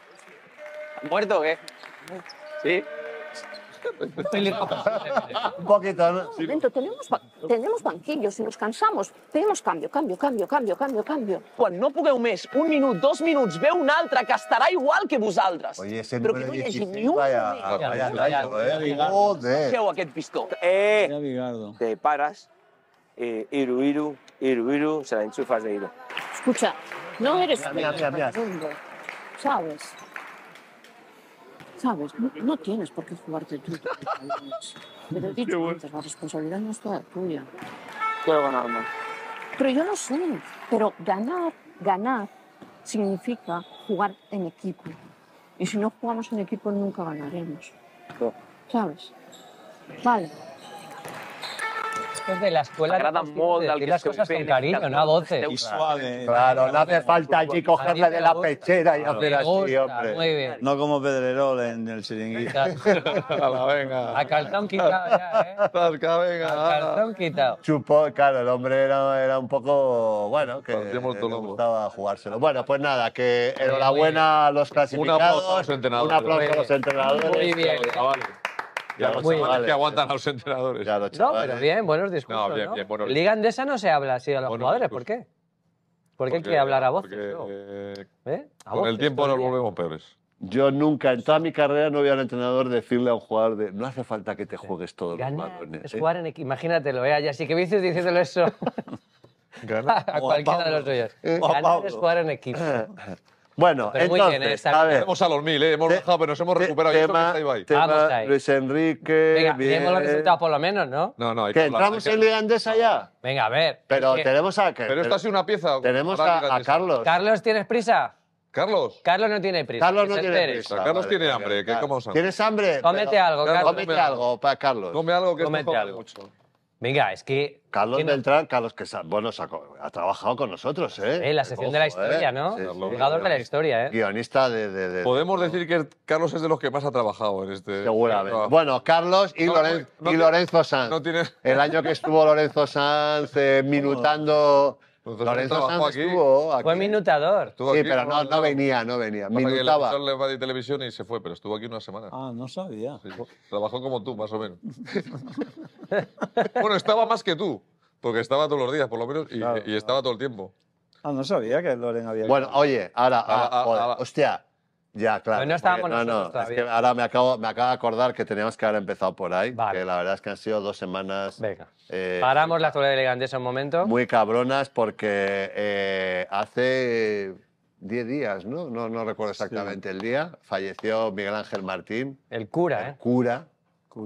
S1: ¿Muerto o qué? Sí. Un poquito, ¿no? Un
S4: momento, tenemos, banquillo, tenemos banquillos y nos cansamos. Tenemos cambio, cambio, cambio, cambio, cambio, cambio. Quan no pugueu més, un minut, dos minuts, ve un altre que estarà igual que vosaltres.
S2: Oye,
S5: ese Però que número no hi hagi ni
S2: un... vaya, vaya,
S5: vaya, eh. vaya, vaya, Joder. Feu aquest pistó. Eh, te paras, eh, iru, iru, iru, iru, se la enchufas de iru.
S6: Escucha, no eres... Mira, mira, mira. ¿Sabes? ¿Sabes?
S3: No, tienes por qué jugarte tú. <laughs> Pero he dicho antes, la responsabilidad no es toda tuya.
S1: Quiero ganar más.
S5: Pero yo no sé. Pero ganar, ganar
S2: significa jugar en equipo. Y si no jugamos en equipo nunca ganaremos. ¿Sabes? Vale es de la escuela. de las cosas con cariño, no a voces. suave. ¿eh? Claro, no
S1: hace falta allí pues, pues, cogerle de la pechera y hacer así, hombre.
S2: No
S5: como Pedrerol en el chiringuito.
S2: A <laughs> venga. A cartón quitado
S1: ya, ¿eh? venga. A cartón quitado. Chupó, claro, el hombre era, era un poco, bueno, que le gustaba jugárselo. Bueno, pues nada, que enhorabuena a los clasificados. Un aplauso a los entrenadores. Un aplauso a los entrenadores. Muy bien.
S2: Ya, muy que aguantan a los entrenadores. no, pero bien, buenos discursos. No, Liga Andesa no se habla así a los jugadores, pues ¿por qué? porque, hay que hablar a voces? ¿Eh? ¿Eh? con el tiempo nos volvemos peores.
S1: Yo nunca, en toda mi carrera, no vi a un entrenador decirle a un jugador de no hace falta que te juegues todos los balones. Es ¿eh? jugar
S2: en imagínatelo, ¿eh? Así que dices diciéndole eso.
S1: <laughs>
S2: a, cualquiera
S1: de los tuyos.
S2: Ganar es jugar
S1: en equipo. <laughs> Bueno,
S3: entonces, bien, a ver. Estamos a los mil, ¿eh? hemos bajado, pero nos hemos recuperado.
S2: Tema, y
S1: Luis Enrique... Venga, bien. los resultados
S2: por lo menos, ¿no? No,
S1: no, hay ¿Que entramos en Liga
S2: allá. ya? Venga, a ver. Pero tenemos a... Que, pero esta ha sido una pieza. Tenemos a, Carlos. ¿Carlos, tienes prisa? Carlos. Carlos no tiene prisa. Carlos no tiene prisa. Carlos tiene hambre. ¿Tienes hambre? Cómete algo, Carlos. Cómete algo, para Carlos. Come algo que Cómete algo. Venga, es
S1: que. Carlos Beltrán, Carlos que bueno, ha trabajado con nosotros, ¿eh? En la sección de la ¿eh? historia, ¿no? Sí, Jugador de la historia, ¿eh? Guionista de. Podemos decir que Carlos es de los que más ha trabajado en este. Seguramente. Bueno, Carlos y, Lorenzo, Sanz. El año que estuvo Lorenzo Sanz eh, <laughs> minutando. Pues Lorenzo Sanz
S2: Estuvo aquí. Fue minutador.
S1: sí, pero no, no, venía, no venía. Minutaba.
S3: El le de televisión y se fue, pero estuvo aquí una semana. Ah, no sabía. trabajó como tú, más o menos. <laughs> bueno, estaba más que tú, porque estaba todos los días, por lo menos, y, estaba todo el tiempo.
S5: Ah, no sabía que Loren había... Bueno,
S1: oye, ahora
S5: ah, ah, ah. hostia,
S1: ya,
S3: claro.
S5: no no,
S1: ahora me acabo, me acabo de acordar que teníamos que haber empezado por ahí, que la verdad es que han sido dos semanas... Venga. Eh, Paramos
S2: la actualidad elegante en un momento.
S1: Muy cabronas porque eh, hace 10 días, ¿no? ¿no? No recuerdo exactamente el día, falleció Miguel Ángel Martín. El cura, el ¿eh? Cura.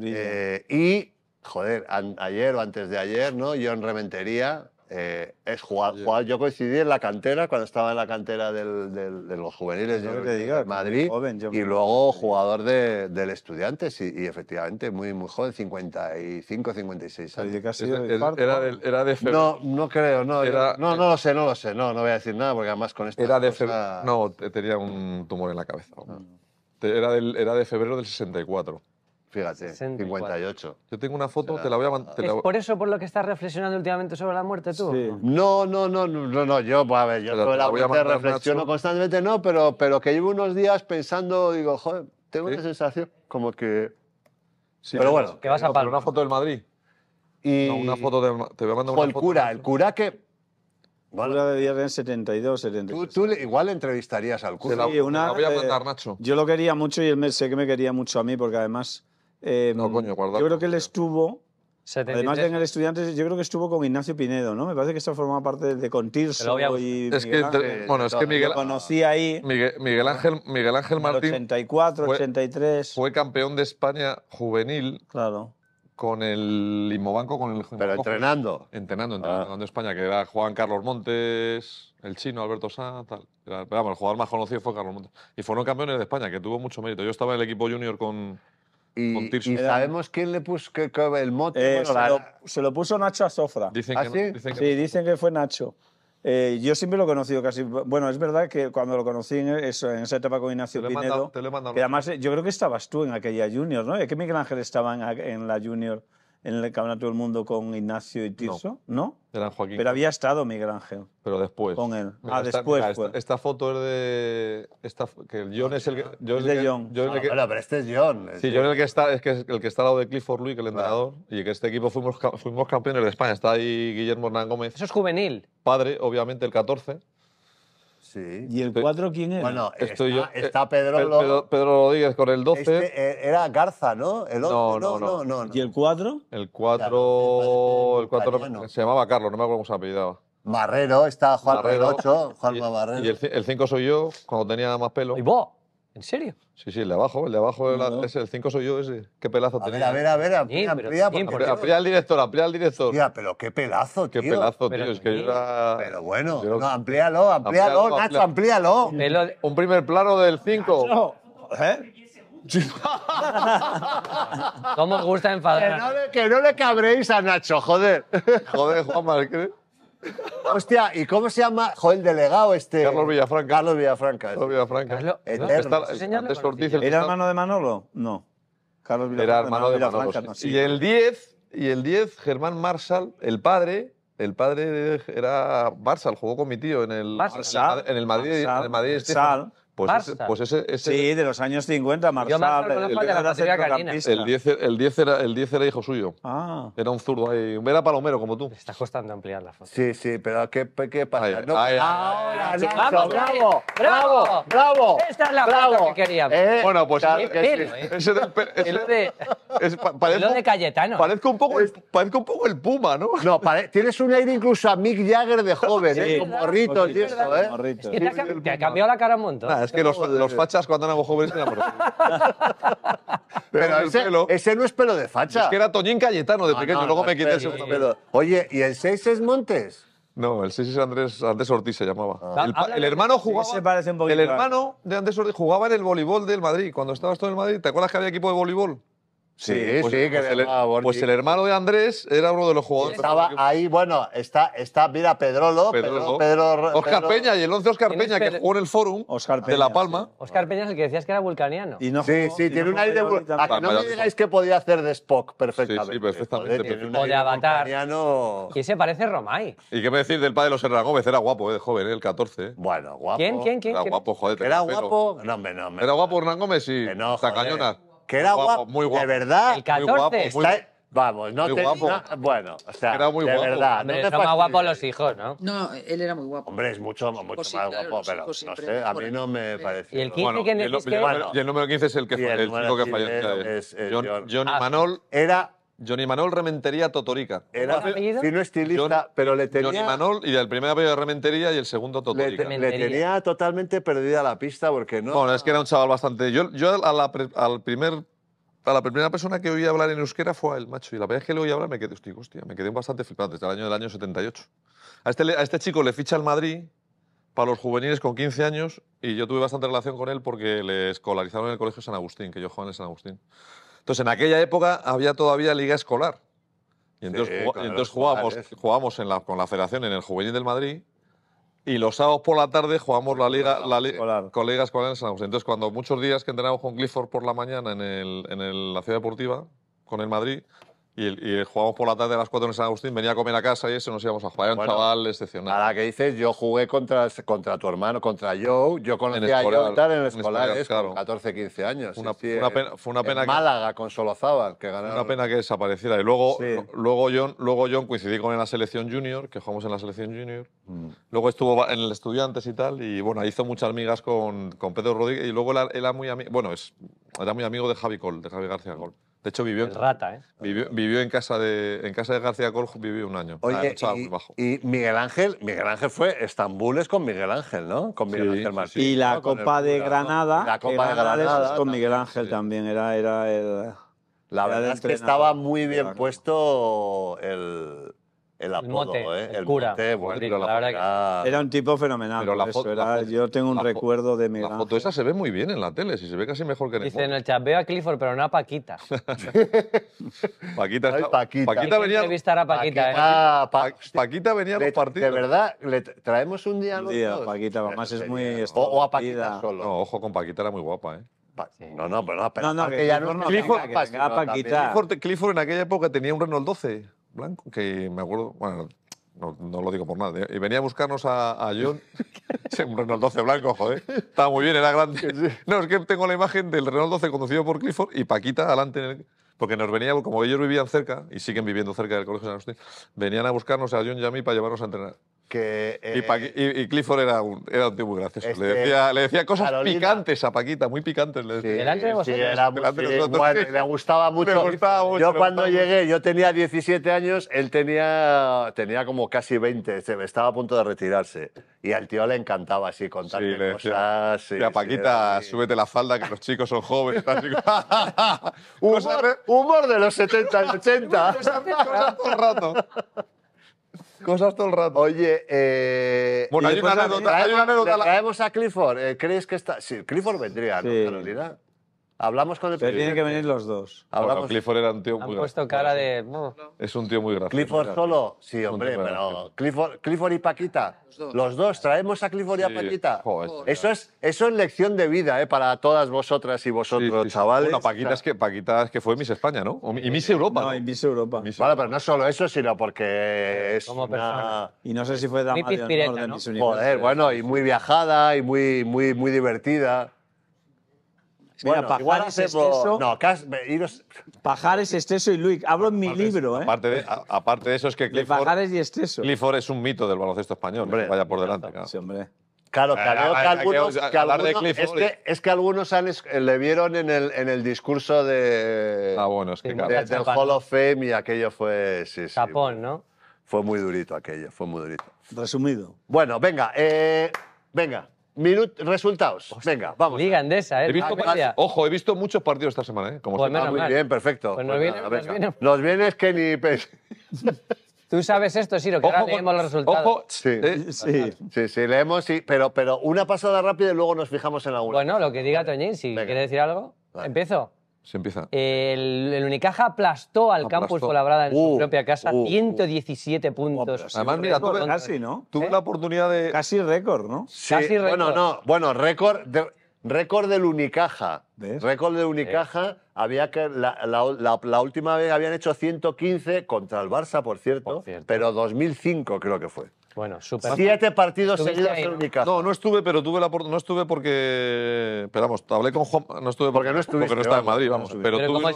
S1: Eh, y, joder, ayer o antes de ayer, ¿no? en Reventería, eh, es jugar, Yo coincidí en la cantera, cuando estaba en la cantera de los juveniles de Madrid, y luego jugador del Estudiantes, y, efectivamente muy, muy joven, 55, 56 años. era, de No, no creo, no, no, no lo sé, no lo sé, no, voy a decir nada, porque además con esto
S3: No, tenía un tumor en la cabeza. Era, era de febrero del 64. Fíjate, 58. Yo tengo una foto, te la voy a mandar. por
S2: eso por lo que estás reflexionando últimamente sobre la muerte tú? Sí.
S1: No, no, no, no, no, yo, pues, a ver,
S2: yo sobre la muerte
S6: reflexiono
S1: constantemente, no, pero, pero que llevo unos días pensando, digo, joder, tengo una sensación
S5: como que. pero bueno.
S3: Que vas a Una foto del Madrid.
S5: Y... No, una foto de, te voy a mandar una el cura, el cura que... Valga de viernes en 72, 73. Tú, tú le, igual entrevistarías al cura. Sí, una, la voy a mandar, eh, Nacho. Yo lo quería mucho y él me, sé que me quería mucho a mí porque además no, em, coño, Yo creo que él estuvo. Además de en el estudiante yo creo que estuvo con Ignacio Pinedo, ¿no? Me parece que esto formaba parte de Contirso Ángel. Bueno, es que Miguel,
S3: conocí ahí. Miguel, Ángel, Miguel Ángel Martín. 84, 83. Fue campeón de España juvenil. Claro. Con el limobanco con el. Pero entrenando. Entrenando, entrenando ah. España, que era Juan Carlos Montes, el chino Alberto Sá, tal. el jugador más conocido fue Carlos Montes. Y fueron campeones de España, que tuvo mucho mérito. Yo estaba en el equipo junior con y,
S5: eh, sabemos quién le puso el mote. Eh, se, lo, puso Nacho a Sofra. Dicen ¿Ah, que, sí? Dicen que sí, dicen que fue Nacho. Eh, yo siempre lo he conocido casi. Bueno, es verdad que cuando lo conocí en, en esa etapa con Ignacio te Pinedo. que además, yo creo que estabas tú en aquella Junior, ¿no? Es que Miguel Ángel estaba en, en la Junior en el Campeonato del Mundo con Ignacio y Tirso, ¿no? Eran Joaquín. Pero había estado Miguel Ángel. Pero después. Con él. ah, después.
S3: esta, foto es de. Esta, que John es el que. John es de John. bueno, pero este es John. sí, John es el que está, es el que está al lado de Clifford Luis, el entrenador, y que este equipo fuimos, fuimos campeones de España. Está ahí Guillermo Hernán Gómez. Eso es juvenil. Padre, obviamente, el 14.
S1: Sí. ¿Y el 4 quién es? Bueno, está,
S3: eh, eh, Pedro, Pedro, Rodríguez con el 12. Este,
S1: eh, era Garza, ¿no? El 11, no, no, no,
S3: ¿Y el 4? El 4, se llamaba Carlos, no me acuerdo cómo se apellidaba.
S1: Marrero, está Juan Marrero, el 8, Marrero.
S3: Y el 5 soy yo, cuando tenía más pelo. ¿Y vos? ¿En serio? Sí, sí, el de abajo, el de abajo es el 5 soy yo ese. Qué pelazo a A ver, a ver, a ver,
S1: amplía, al director, amplía al director. Mira, pero qué pelazo, tío. Qué pelazo, tío, es que yo era... Pero bueno, no, amplíalo, amplíalo, Nacho, amplíalo. Un primer plano del 5. ¿Eh? ¿Cómo os gusta
S2: enfadar?
S1: Que no, le, cabréis a Nacho, joder. joder, Juan ¿qué? Hostia, ¿y cómo se llama? el delegado este. Carlos Villafranca. Carlos Villafranca. Carlos Villafranca.
S5: ¿Era hermano de Manolo? No.
S3: Carlos Villafranca. Era hermano de Manolo. Y el 10, y el Germán Marshall, el padre, el padre era Marsal, jugó con mi tío en el, en el Madrid.
S5: de Madrid este.
S3: Pues, Ese, pues ese, ese, Sí, de
S5: los años 50, Marsal. el, de
S3: El 10, era, era hijo suyo. Ah. Era un zurdo ahí. Era palomero, como
S1: tú. Me está costando ampliar la foto. Sí, sí, pero ¿qué, qué pasa? Ahí,
S2: ahora, vamos, bravo, bravo, bravo, bravo. Esta es la foto que queríamos. Eh, bueno, pues...
S1: de, es,
S2: lo de Cayetano.
S1: Parezco un, poco el, un poco el Puma, ¿no? No, tienes un aire incluso a Mick Jagger de joven, sí, ¿eh? Con morritos y eso, ¿eh?
S3: te ha cambiado la cara un montón es que los, los fachas cuando eran jóvenes eran por <laughs> Pero ese,
S1: ese no es pelo de facha.
S3: Es que era Toñín Cayetano de ah, pequeño, luego me quité ese pelo. Oye, ¿y el 6 es Montes? No, el 6 es Andrés, Andrés Ortiz se llamaba. Ah. El, hermano jugaba. el hermano de Andrés Ortiz jugaba en el voleibol del Madrid. Cuando estabas todo en el Madrid, ¿te acuerdas que había equipo de voleibol? Sí, sí, pues, pues, pues, el, hermano de Andrés era uno de los jugadores. Estaba
S1: ahí, bueno, está, está mira, Pedrolo. Pedro, Pedro, Oscar Peña y el 11 Oscar Peña, que
S5: jugó en el Fórum de La Palma.
S2: Oscar Peña es el que decías que era vulcaniano.
S5: sí, sí, tiene un aire de. Vulcaniano.
S2: que no me digáis que podía hacer de Spock
S1: perfectamente.
S3: Sí, perfectamente. perfectamente. O de Avatar.
S1: Vulcaniano. Y se parece a
S2: Romay.
S3: ¿Y qué me decís del padre de los Gómez? Era guapo, eh, joven, eh, el 14. Eh. Bueno, guapo. ¿Quién, quién, quién? Era guapo, joder. Era guapo.
S2: No,
S1: no, Era guapo Hernán Gómez y Tacañonas que era guapo, muy guapo. De verdad. El 14. Vamos, no bueno, o sea, era muy de verdad. no más guapos
S2: los hijos, ¿no? No, él era muy guapo. Hombre, es mucho, más guapo, pero no
S1: sé, a mí no me parece. ¿Y el 15 el,
S3: número 15 es el que, el, Es, John, ah, Manol. Era Johnny Manol Rementería Totorica. Era
S1: fino estilista,
S3: pero le tenía... Johnny Manol y el primer apellido de Rementería y el segundo Totorica. Le, tenía totalmente perdida la pista porque no... Bueno, es que era un chaval bastante... Yo, a la, al primer a la primera persona que oí hablar en euskera fue a él, macho. Y la primera vez que le oí hablar me quedé, me quedé bastante flipado desde el año del año 78. A este, a este chico le ficha el Madrid para los juveniles con 15 años y yo tuve bastante relación con él porque le escolarizaron en el Colegio San Agustín, que yo jugaba en San Agustín. Entonces, en aquella época había todavía liga escolar. Y entonces, jugábamos, jugábamos en con la federación en el Juvenil del Madrid y los sábados por la tarde jugábamos la liga, la liga escolar en San Entonces, cuando muchos días que entrenábamos con Clifford por la mañana en, el, en la ciudad deportiva, con el Madrid, y, jugamos por la tarde a las 4 en San Agustín, venía a comer a casa y eso nos íbamos a jugar. Era un chaval excepcional.
S1: Ahora que dices, yo jugué contra, contra tu hermano, contra Joe. Yo con a Joe en el escolar, 14, 15 años. Eh, fue una pena Málaga con Solozábal, que ganaron. Una
S3: pena que desapareciera. Y luego, luego, John, luego coincidí con en la selección junior, que jugamos en la selección junior. Mm. Luego estuvo en el Estudiantes y tal. Y bueno, hizo muchas amigas con, Pedro Rodríguez. Y luego él, era muy amigo. Bueno, era muy amigo de Javi de Javi García Gol, de hecho, vivió, rata, ¿eh? vivió, en, casa de, casa de García Coljo vivió un año.
S1: y, Miguel Ángel, Miguel Ángel fue Estambul es con Miguel Ángel, ¿no? Con Miguel
S5: Ángel Martín. Y la Copa de Granada, la Copa de Granada es con Miguel Ángel también, era, era el... La verdad es que estaba muy bien puesto el,
S2: el apodo, ¿eh? El, cura. Era
S5: un tipo fenomenal. Pero la yo
S3: tengo un recuerdo de mi. La foto esa se ve muy bien en la tele, si se ve casi mejor que en el Dice
S2: en el chat, veo a Clifford, pero no a Paquita. <laughs>
S1: Paquita, Ay, Paquita.
S3: Paquita venía.
S2: A ¿eh? ah,
S1: Paquita, Paquita, venía a los partidos. De verdad, le traemos un día a los Paquita, además es muy.
S3: O, o, a Paquita solo. No, ojo, con Paquita era muy guapa, ¿eh. No, no, pero no, pero no, no, que ya no, Clifford, Clifford en aquella época tenía un Renault 12. Blanco, que me acuerdo, bueno, no, lo digo por nada. Y eh, venía a buscarnos a, John, un Renault 12 blanco, joder. Estaba muy bien, era grande. No, es que tengo la imagen del Renault 12 conducido por Clifford y Paquita adelante Porque nos venía, como ellos vivían cerca, y siguen viviendo cerca del Colegio de San Agustín, venían a buscarnos a John y a mí para llevarnos a entrenar. Que, eh, y, Clifford era un, era muy gracioso. le, este, decía, cosas picantes a Paquita, muy picantes. Le Sí, muy, le
S1: <laughs> gustaba mucho. yo cuando llegué, yo tenía 17 años, él tenía, tenía como casi 20, estaba a punto de retirarse. Y al tío le encantaba así contar cosas. y a Paquita, súbete la falda, que los chicos son jóvenes. <laughs> <laughs> humor, de los 70 y 80. cosas, todo el rato cosas todo el rato. Oye, eh, bueno, hay una, anécdota, traemos, hay una anécdota. Traemos a Clifford. Eh, ¿Crees que está.? Sí, Clifford vendría, sí. ¿no, Carolina? Hablamos con el Pero tienen que venir los dos. Hablamos. Bueno, Clifford
S5: era un tío muy Han puesto cara de.
S1: Es un tío muy gracioso.
S5: Clifford solo, sí, hombre, pero
S1: Clifford, y Paquita, los dos. traemos a Clifford y a Paquita. eso es eso es lección de vida, eh, para todas vosotras y vosotros, chavales. Paquita es que Paquita es que fue Miss España, ¿no? Y Miss Europa. No, y Miss Europa. Vale, pero no solo eso, sino porque
S5: es una... Y no sé si fue dama de honor Joder,
S1: bueno, y muy viajada y muy muy muy divertida
S5: bueno, No, Cas, Pajares, Esteso y Luis. Hablo en mi libro, ¿eh?
S1: Aparte de, aparte de eso, es que Clifford.
S3: y Clifford es un mito del baloncesto español, vaya por delante, claro. hombre.
S1: Claro, claro que eh, algunos, es, que, es, que, algunos han, le vieron en el, en el discurso de, ah, del Hall of Fame y aquello fue... Sí, sí, Japón, ¿no? Fue muy durito aquello, fue muy durito. Resumido. Bueno, venga, eh, venga. Minut resultados. Venga, vamos. Liga Andesa, ¿eh? He visto
S3: ojo, he visto muchos partidos esta semana, ¿eh? Como pues este.
S1: ah, muy bien, perfecto. Pues nos, viene, pues
S2: nos, viene. vienes que ni... <laughs> Tú sabes esto, Siro, que ojo, ahora leemos los resultados. Ojo,
S1: sí, eh, eh, sí, sí, sí leemos, sí, pero, pero una pasada
S2: rápida y luego nos fijamos en alguna. Bueno, lo que diga Toñín, si quiere decir algo. Empiezo. Se El, Unicaja aplastó al Campus Colabrada en su uh, propia casa, 117 uh, uh. puntos. Además, mira, tuve,
S5: casi, ¿no? tuve ¿Eh? la oportunidad de. Casi récord, ¿no? Sí, bueno, no,
S1: bueno, récord, del Unicaja. Récord del Unicaja. Había la, última vez habían hecho 115 contra el Barça, Por cierto. pero 2005 creo que fue. Bueno, super. Siete partidos seguidos en
S3: Unicaja. No, no estuve, pero tuve la no estuve porque. Esperamos, hablé con Juan. No
S1: estuve porque no estuve.
S3: Porque no estaba en Madrid, vamos. pero, como,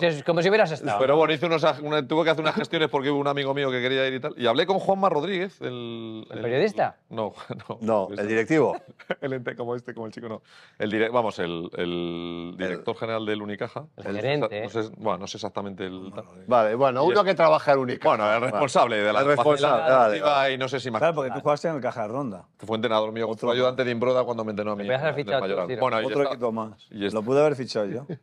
S3: si, hubieras estado. Pero bueno, hice unos, tuve que hacer unas gestiones porque hubo un amigo mío que quería ir y tal. Y hablé con Juanma Rodríguez, el. ¿El, periodista? no, <laughs> no. No, el directivo. <laughs> el ente como este, como el chico, no. El direct, vamos, el, director general del Unicaja. El, gerente. No ¿eh? sé, bueno, no sé exactamente el. Vale, bueno, uno
S5: que trabaja en Unicaja. Bueno, el responsable de la. El responsable. y no sé si más tú jugaste en el Caja de Ronda.
S3: fue entrenador mío, otro ayudante de Imbroda cuando me entrenó a mí. Me a fichado bueno, Otro equipo
S2: más. Lo pude haber fichado yo. <laughs>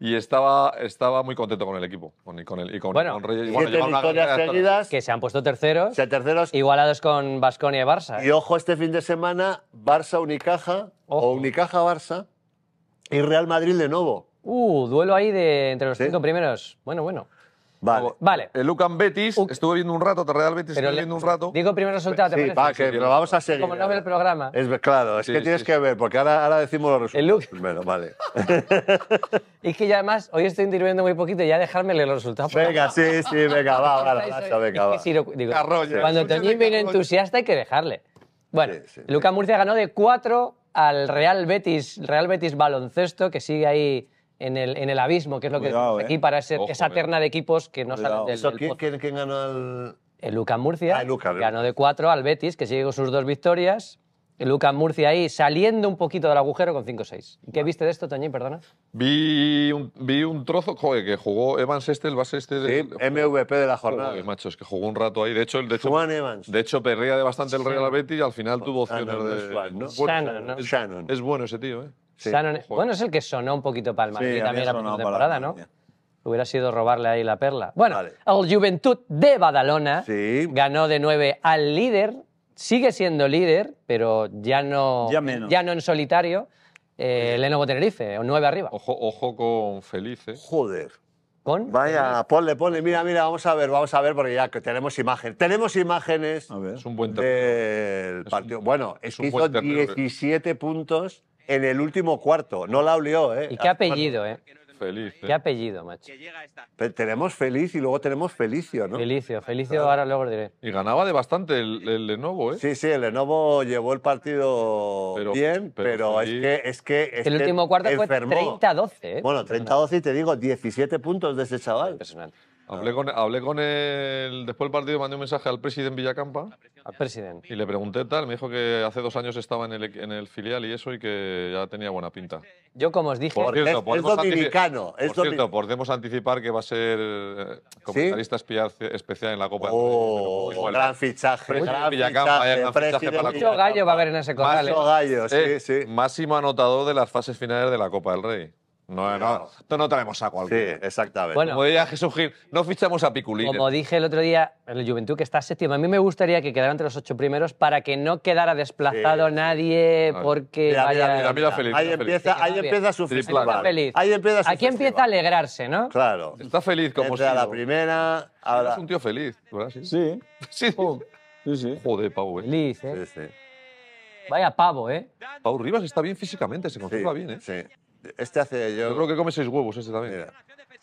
S3: Y estaba, estaba
S2: muy contento con el equipo. Con, con y con, bueno, con Reyes. Bueno, siete victorias seguidas. Que se han puesto terceros. Se terceros. Igualados con Basconia y Barça. Y
S1: ¿eh? ojo, este fin de semana, Barça-Unicaja o Unicaja-Barça y Real Madrid de nuevo.
S2: Uh, duelo ahí de
S1: entre los
S3: cinco
S2: primeros. Bueno, bueno.
S3: Vale. El Lucan Betis, estuve viendo un rato, Real Betis, estuve viendo un
S2: rato. Digo primero resultado, ¿te sí, que, pero vamos a seguir. Como no ve el programa.
S1: Es claro, es que tienes que ver, porque ahora, ahora decimos los resultados. El primero, vale.
S2: es <laughs> que ya además, hoy estoy interviniendo muy poquito y ya dejármele los resultados. Venga, sí, sí, venga, va, va, venga, venga, va. Digo, cuando Toñín viene entusiasta hay que dejarle. Bueno, Luca Murcia ganó de 4 al Real Betis, Real Betis Baloncesto, que sigue ahí en el, en el abismo, que es lo que aquí, eh. para esa terna de equipos que no salen del, ¿quién, quién, ganó al El Lucas Murcia Ah, el ganó de cuatro al Betis, que sigue con sus dos victorias. El Lucas Murcia ahí saliendo un poquito del agujero con 5-6. ¿Qué viste de esto, Toñín? Perdona.
S3: Vi un, vi un trozo joder, que jugó Evans este, el base este. Sí, MVP de la jornada. Joder, macho, es que jugó un rato ahí. De hecho, el de hecho, Juan Evans. de hecho perdía de bastante el Real Betis y al final tuvo ah, de. Shannon, ¿no? Shannon. es
S2: bueno ese tío, ¿eh? bueno, es el que sonó un poquito para el también temporada, ¿no? Hubiera sido robarle ahí la perla. Bueno, el Juventud de Badalona ganó de 9 al líder, sigue siendo líder, pero ya no, ya, no en solitario. Eh, Lenovo Tenerife, 9 arriba. Ojo, con Felice. Joder.
S1: ¿Con? Vaya, ponle, ponle, mira, mira, vamos a ver, vamos a ver, porque ya tenemos imágenes. Tenemos imágenes Es un buen del partido. Bueno, es, un hizo 17 puntos en el último cuarto. No la olió, ¿eh? Y qué apellido,
S2: ¿eh? Feliz. ¿eh? Qué apellido, macho.
S1: tenemos Feliz y luego tenemos Felicio, ¿no? Felicio, Felicio ahora luego diré. Y ganaba de bastante el, Lenovo, ¿eh? Sí, sí, el Lenovo llevó el partido bien, pero, es, que, es que... el último cuarto fue 30-12, ¿eh? Bueno, 30-12 y te digo, 17 puntos de ese chaval.
S3: Hablé con, hablé con él, después del partido mandé un mensaje al presidente
S2: Villacampa. Al presidente.
S3: Y le pregunté tal, me dijo que hace dos años estaba en el, en el filial y eso y que ya tenía buena pinta. Yo
S2: como os dije... Por cierto, es, dominicano. por cierto,
S3: podemos anticipar que va a ser eh, comentarista especial en la Copa. ¡Oh! Rey. ¡Oh, gran fichaje. Gran Villacampa, fichaje, gran fichaje para Mucho
S2: gallo va a haber en ese corral. Mucho eh. gallo, sí, eh,
S3: sí. Máximo anotador de las fases finales de la Copa del Rey. No, no, no, no traemos a cualquiera. Sí, exactamente. Bueno. Como a Jesús Gil, no fichamos a Piculín. Como
S2: dije el otro día, en el Juventud que está séptimo, a mí me gustaría que quedara entre los ocho primeros para que no quedara desplazado nadie porque vaya... Mira, ahí, empieza, ahí empieza su festival. Ahí empieza Aquí empieza a alegrarse, ¿no?
S3: Claro. Está feliz como Entra la primera... Es un tío feliz, ¿verdad? Sí. Sí. <laughs> Sí, sí, Joder, Pau, ¿eh? Feliz, ¿eh? Sí, sí. Vaya pavo, ¿eh? Pau Rivas está bien físicamente, se conserva bien, ¿eh? Sí. Este hace yo. Yo creo que come seis huevos este también.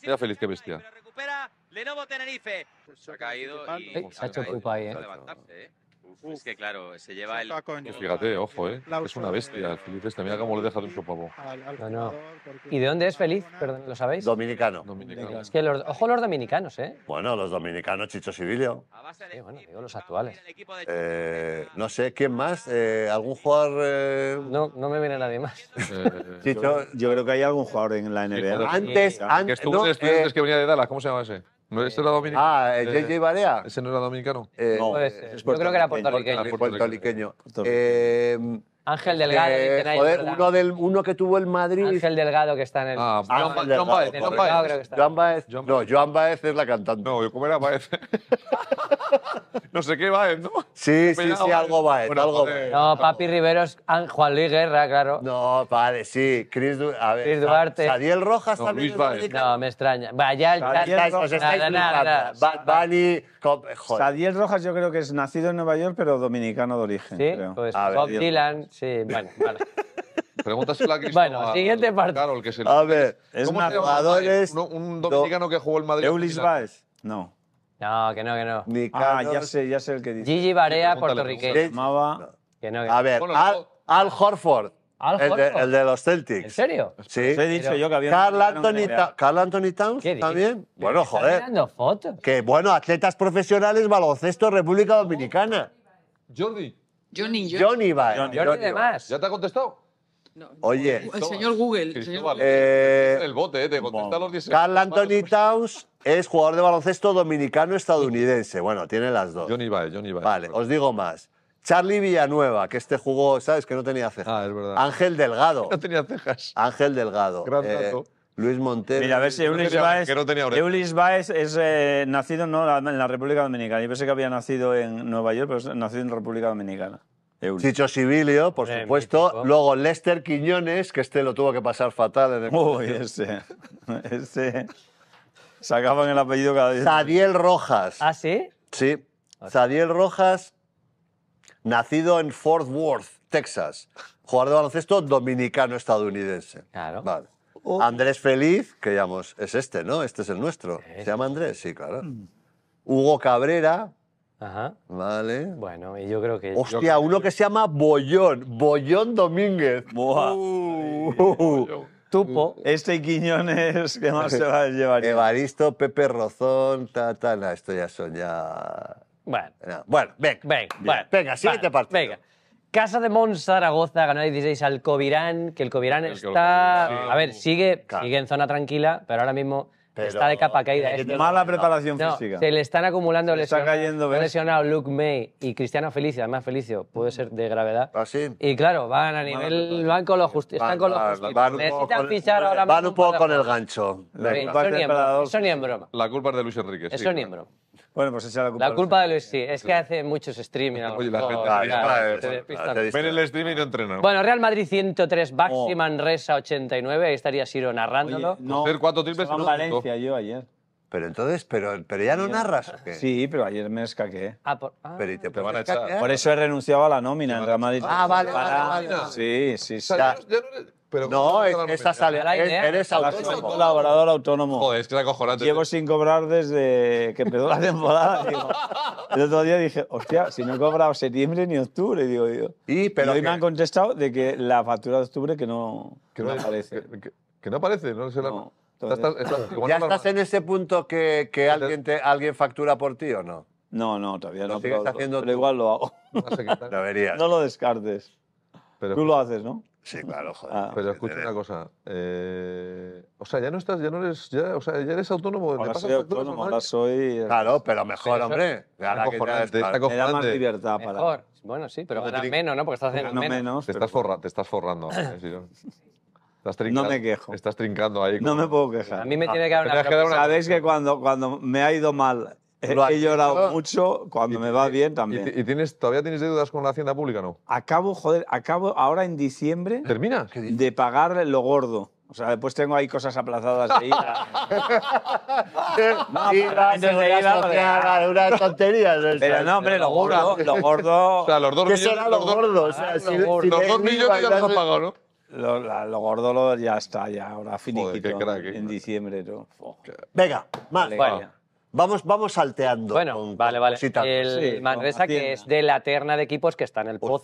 S3: Mira. feliz, que bestia. recupera Lenovo Tenerife. Se ha caído y. ¿eh? Se ha hecho culpa
S1: ahí, ¿eh?
S5: es que claro, se lleva el.
S3: fíjate, ojo, ¿eh? Es una eh, bestia. Felices, este, mira
S1: cómo le deja de su pavo.
S2: no, ¿Y
S1: de dónde es Feliz? Perdón, ¿Lo sabéis? Dominicano. dominicano.
S2: Es que los, ojo los dominicanos, ¿eh?
S1: Bueno, los dominicanos, Chicho Sibilio.
S2: Sí, bueno, digo los
S1: actuales. Eh, no sé, ¿quién más? Eh, ¿Algún jugador? Eh? No, no me viene nadie más.
S5: <laughs> Chicho, yo creo que hay algún jugador en la NBA. Antes, antes. Que estuvo
S3: que venía de Dallas, ¿cómo se llama ese?
S5: ¿No ese era eh, dominicano? Ah,
S3: JJ eh,
S2: Barea. ¿Ese
S3: no era dominicano? Eh, no, es yo creo que era
S1: puertorriqueño. Puertorriqueño. Eh,
S2: Ángel Delgado. Eh, joder,
S1: uno, del, uno que tuvo el Madrid. Ángel Delgado que está en el. Ah, Joan, Joan Baez. Joan Baez. No, Joan Baez es la cantante. No, yo como era Baez. <laughs> no sé qué va, ¿eh? ¿no? Sí, sí, sí, algo ¿eh? va, bueno, algo
S2: No, Papi Riveros, Juan Luis Guerra, claro. No, padre, sí. Chris, Duarte. Sadiel Rojas también. Luis no, me extraña. Vaya, el
S5: Rojas. Sadiel Rojas yo creo que es nacido en Nueva York, pero dominicano de origen. Sí, creo. pues Bob Dylan,
S2: sí, bueno, vale. <laughs>
S5: Pregúntaselo la Cristóbal. Bueno, siguiente
S2: parte. Claro, el que se A
S5: ver, es un
S2: Un dominicano
S5: que jugó el Madrid. Eulis Baez. No.
S2: No, que no, que no. Ni Ah, ya sé,
S5: ya sé el que dice. Gigi Barea, puertorriqueño. Se
S2: llamaba- Que no, que A ver, Al, Al Horford. Al el,
S1: de, el de los Celtics. ¿En serio? Sí. he dicho yo que había. Carl Anthony, Carl Anthony Towns también. Bueno, joder. Están fotos. Que bueno, atletas profesionales, baloncesto, República Dominicana. Jordi, Johnny, Johnny va. Johnny. Jordi de más.
S3: ¿ya te ha contestado?
S1: no, Oye. El señor Google. el señor eh, el bote, eh, te contesta los 10 Carl Anthony pues. Towns, es jugador de baloncesto dominicano-estadounidense. Bueno, tiene las dos. Johnny Baez, Johnny Baez. Vale, os digo más. Charlie Villanueva, que este jugó, ¿sabes? Que no tenía cejas. Ah, es verdad. Ángel
S5: Delgado. <laughs> No tenía cejas. Ángel Delgado. Gran eh, dato.
S1: Luis Montero. Mira, a ver si Eulis Baez, no
S5: Eulis Baez es eh, nacido en la República Dominicana. Yo pensé que había nacido en Nueva York, pero es nacido en República Dominicana. Eulis. Sibilio, por eh, supuesto. Luego Lester
S1: Quiñones, que este lo tuvo que pasar fatal Uy, <laughs> ese. ese. Sacaban el apellido cada día. Sadiel Rojas. ¿Ah, sí? Ah, sí. Sadiel Rojas, nacido en Fort Worth, Texas. Jugador de baloncesto dominicano-estadounidense. Claro. Vale. Oh. Andrés Feliz, que llamamos, es este, ¿no? Este es el nuestro. ¿Se llama Andrés? Sí, claro. Mm. Hugo Cabrera. Ajá. Vale.
S2: Bueno, y yo creo que. Hostia,
S1: uno que se llama Bollón. Bollón Domínguez. Buah.
S5: Uh. Tupo, mm. este y
S1: Quiñones, que más se va a llevar? Evaristo, Pepe Rozón, ta, esto ya son ya... Bueno, bueno, venga,
S2: venga, venga siguiente partido. Venga. Casa de Mons Zaragoza ganó 16 al Covirán, que el Covirán está. a ver, sigue, sigue en zona tranquila, pero ahora mismo está de capa caída. Es mala preparación física. Se le están acumulando se Está cayendo, lesionado Luke May y Cristiano Felicia, además Felicio, puede ser de gravedad. ¿Ah, sí? Y claro, van a nivel, van con los Están con los Van, Necesitan fichar ahora Van un poco con el gancho. La culpa Eso ni
S3: La culpa es de Luis Enrique. Eso ni en broma.
S2: Bueno, pues echa la culpa. La culpa de Luis, sí. Es que hace muchos streaming. Oye, la gente el
S3: streaming y no Bueno,
S2: Real Madrid 103, Baxi oh. Manresa 89. Ahí estaría Siro narrándolo. No, no, hacer cuatro triples en Valencia
S5: yo ayer. Pero entonces, pero, pero ya no narras ¿o Sí, pero ayer me escaqué. Ah, por, ah. pero te, van a echar. Por eso he renunciado a la nómina en Real Madrid. Ah, vale, vale, Sí, sí, sí
S1: no, es, esa sale. Eres autónomo.
S5: colaborador autónomo. Joder, es que es acojonante. Llevo sin cobrar desde que empezó la temporada. digo. <laughs> El otro día dije, hostia, si no he cobrado septiembre ni octubre. Digo, yo. Y, hoy me han contestado de que la factura de octubre que no, que no,
S3: aparece. Que, no aparece, ¿Ya estás en
S1: ese punto que, alguien, factura por ti o no?
S5: No, no, todavía no. Pero, haciendo
S1: pero igual lo hago. <laughs> No
S5: No lo descartes. Tú lo haces, ¿no? Sí, claro,
S3: <laughs> joder. Ah. pero escucha una cosa. Eh, o sea, ya no estás, ya no eres, ya, o sea, ya eres autónomo.
S5: Ahora soy autónomo, ahora soy. Claro, pero mejor, hombre. te Me da más libertad para. Mejor.
S2: Bueno, sí, pero ganas menos, ¿no? Porque estás haciendo menos. menos
S3: te, estás forrando, te estás forrando. <laughs>
S5: Eh, estás trincando, no me quejo. Estás trincando ahí. No me puedo quejar. A mí me tiene que ah, dar una... Sabéis que cuando, cuando me ha ido mal eh, he, llorado mucho, cuando me va bien también. ¿Y, tienes, todavía tienes deudas con la Hacienda Pública, no? Acabo, joder, acabo ahora en diciembre. ¿Terminas? De pagar lo gordo. O sea, después tengo ahí cosas aplazadas de ida.
S1: <laughs> no, IVA, no de Una tontería. Pero no, hombre, lo gordo,
S3: lo gordo... <laughs> O sea, los dos ¿Qué millones... será lo gordo? O ah, sea, si, los dos millones ya los has pagado, ¿no?
S5: Lo, gordo ya está, ya ahora finiquito en diciembre. ¿no?
S1: Venga,
S2: más. Vale, vale. Vamos, vamos salteando. Bueno, vale, vale. El Manresa, que es de la terna de equipos que está en el pozo.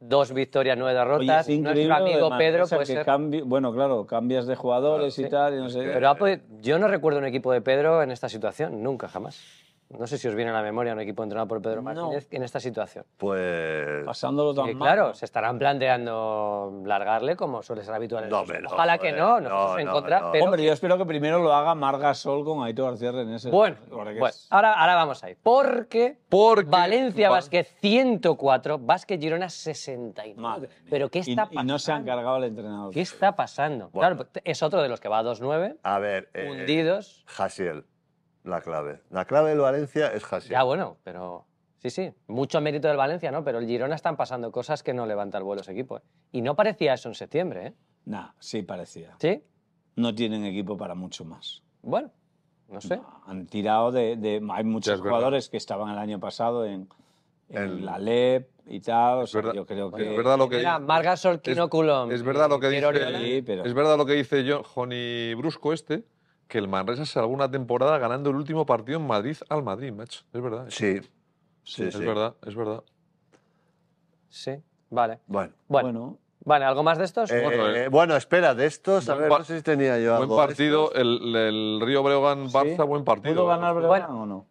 S2: Dos victorias, nueve derrotas. Nuestro amigo Pedro puede que ser... Bueno, claro, cambias de jugadores y tal. Pero yo no recuerdo un equipo de Pedro en esta situación, nunca, jamás. No sé si os viene a la memoria un equipo entrenado por Pedro Martínez en esta situación. Pues. Pasándolo tan eh, mal. Claro, se estarán planteando largarle como suele ser habitual. No, pero, Ojalá que no, no,
S5: Hombre, yo espero que primero lo haga Marga Sol
S2: con Aito García en ese. Bueno, ahora, ahora vamos ahí. Porque, Porque Valencia Vázquez 104, Vázquez Girona 69. pero ¿qué está pasando? Y, no se han cargado el entrenador. ¿Qué está pasando? Claro, es otro de los que va a 2-9. A ver. Eh, hundidos. Hasiel la clave. La clave del Valencia es Hasia. Ya, bueno, pero sí, sí, mucho mérito del Valencia, ¿no? Pero el Girona están pasando cosas que no levanta el vuelo ese equipo. ¿eh? Y no parecía eso en septiembre, ¿eh?
S5: Nah, sí parecía. ¿Sí? No tienen equipo para mucho más. Bueno, no sé. han tirado de, hay muchos jugadores que estaban el año pasado en, la LEP y tal. Es verdad lo que. Es, verdad lo que
S2: dice.
S5: Es
S3: verdad lo que dice yo, Brusco este que el Manresa se una temporada ganando el último partido en Madrid al Madrid, macho. Es verdad. Sí.
S1: Sí, Es verdad, es verdad. Sí, vale. bueno. bueno Vale, ¿algo más de estos? Eh, eh, eh. bueno, espera, de estos, a ver, no sé si tenía yo algo. Buen
S3: partido, el, el Río Breogán-Barça, buen partido. ¿Pudo
S1: ganar Breogán o no?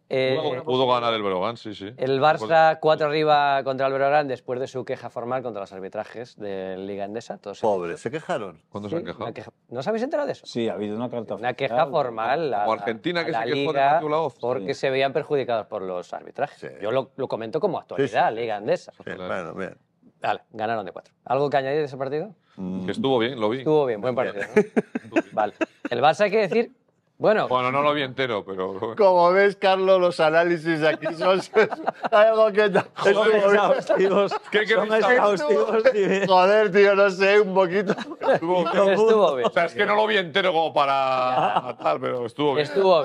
S3: pudo, ganar el Breogán, sí, sí. El Barça,
S2: cuatro arriba contra el Breogán, después de su queja formal contra los arbitrajes de Liga Endesa. Pobre, ¿se quejaron? ¿Cuándo se han quejado? ¿No os habéis enterado de eso? Sí, ha habido una carta Una queja formal a, Argentina, que se quejó de la e. Porque se veían perjudicados por los arbitrajes. Yo lo, lo, comento como actualidad, Liga Endesa. bueno, bien. Vale, ganaron de cuatro. ¿Algo que añadir de ese partido? Mm. estuvo bien, lo vi. Estuvo bien, buen partido. <laughs> vale. El Barça hay que decir. Bueno. Bueno, no lo vi entero, pero.
S1: Como ves, Carlos, los análisis aquí son. <laughs> algo que. Son
S3: exhaustivos. <laughs> ¿Qué, son exhaustivos.
S1: Joder, tío, no sé, un poquito.
S2: Estuvo, bien. O sea,
S3: es que no lo vi entero como para tal pero estuvo bien. Estuvo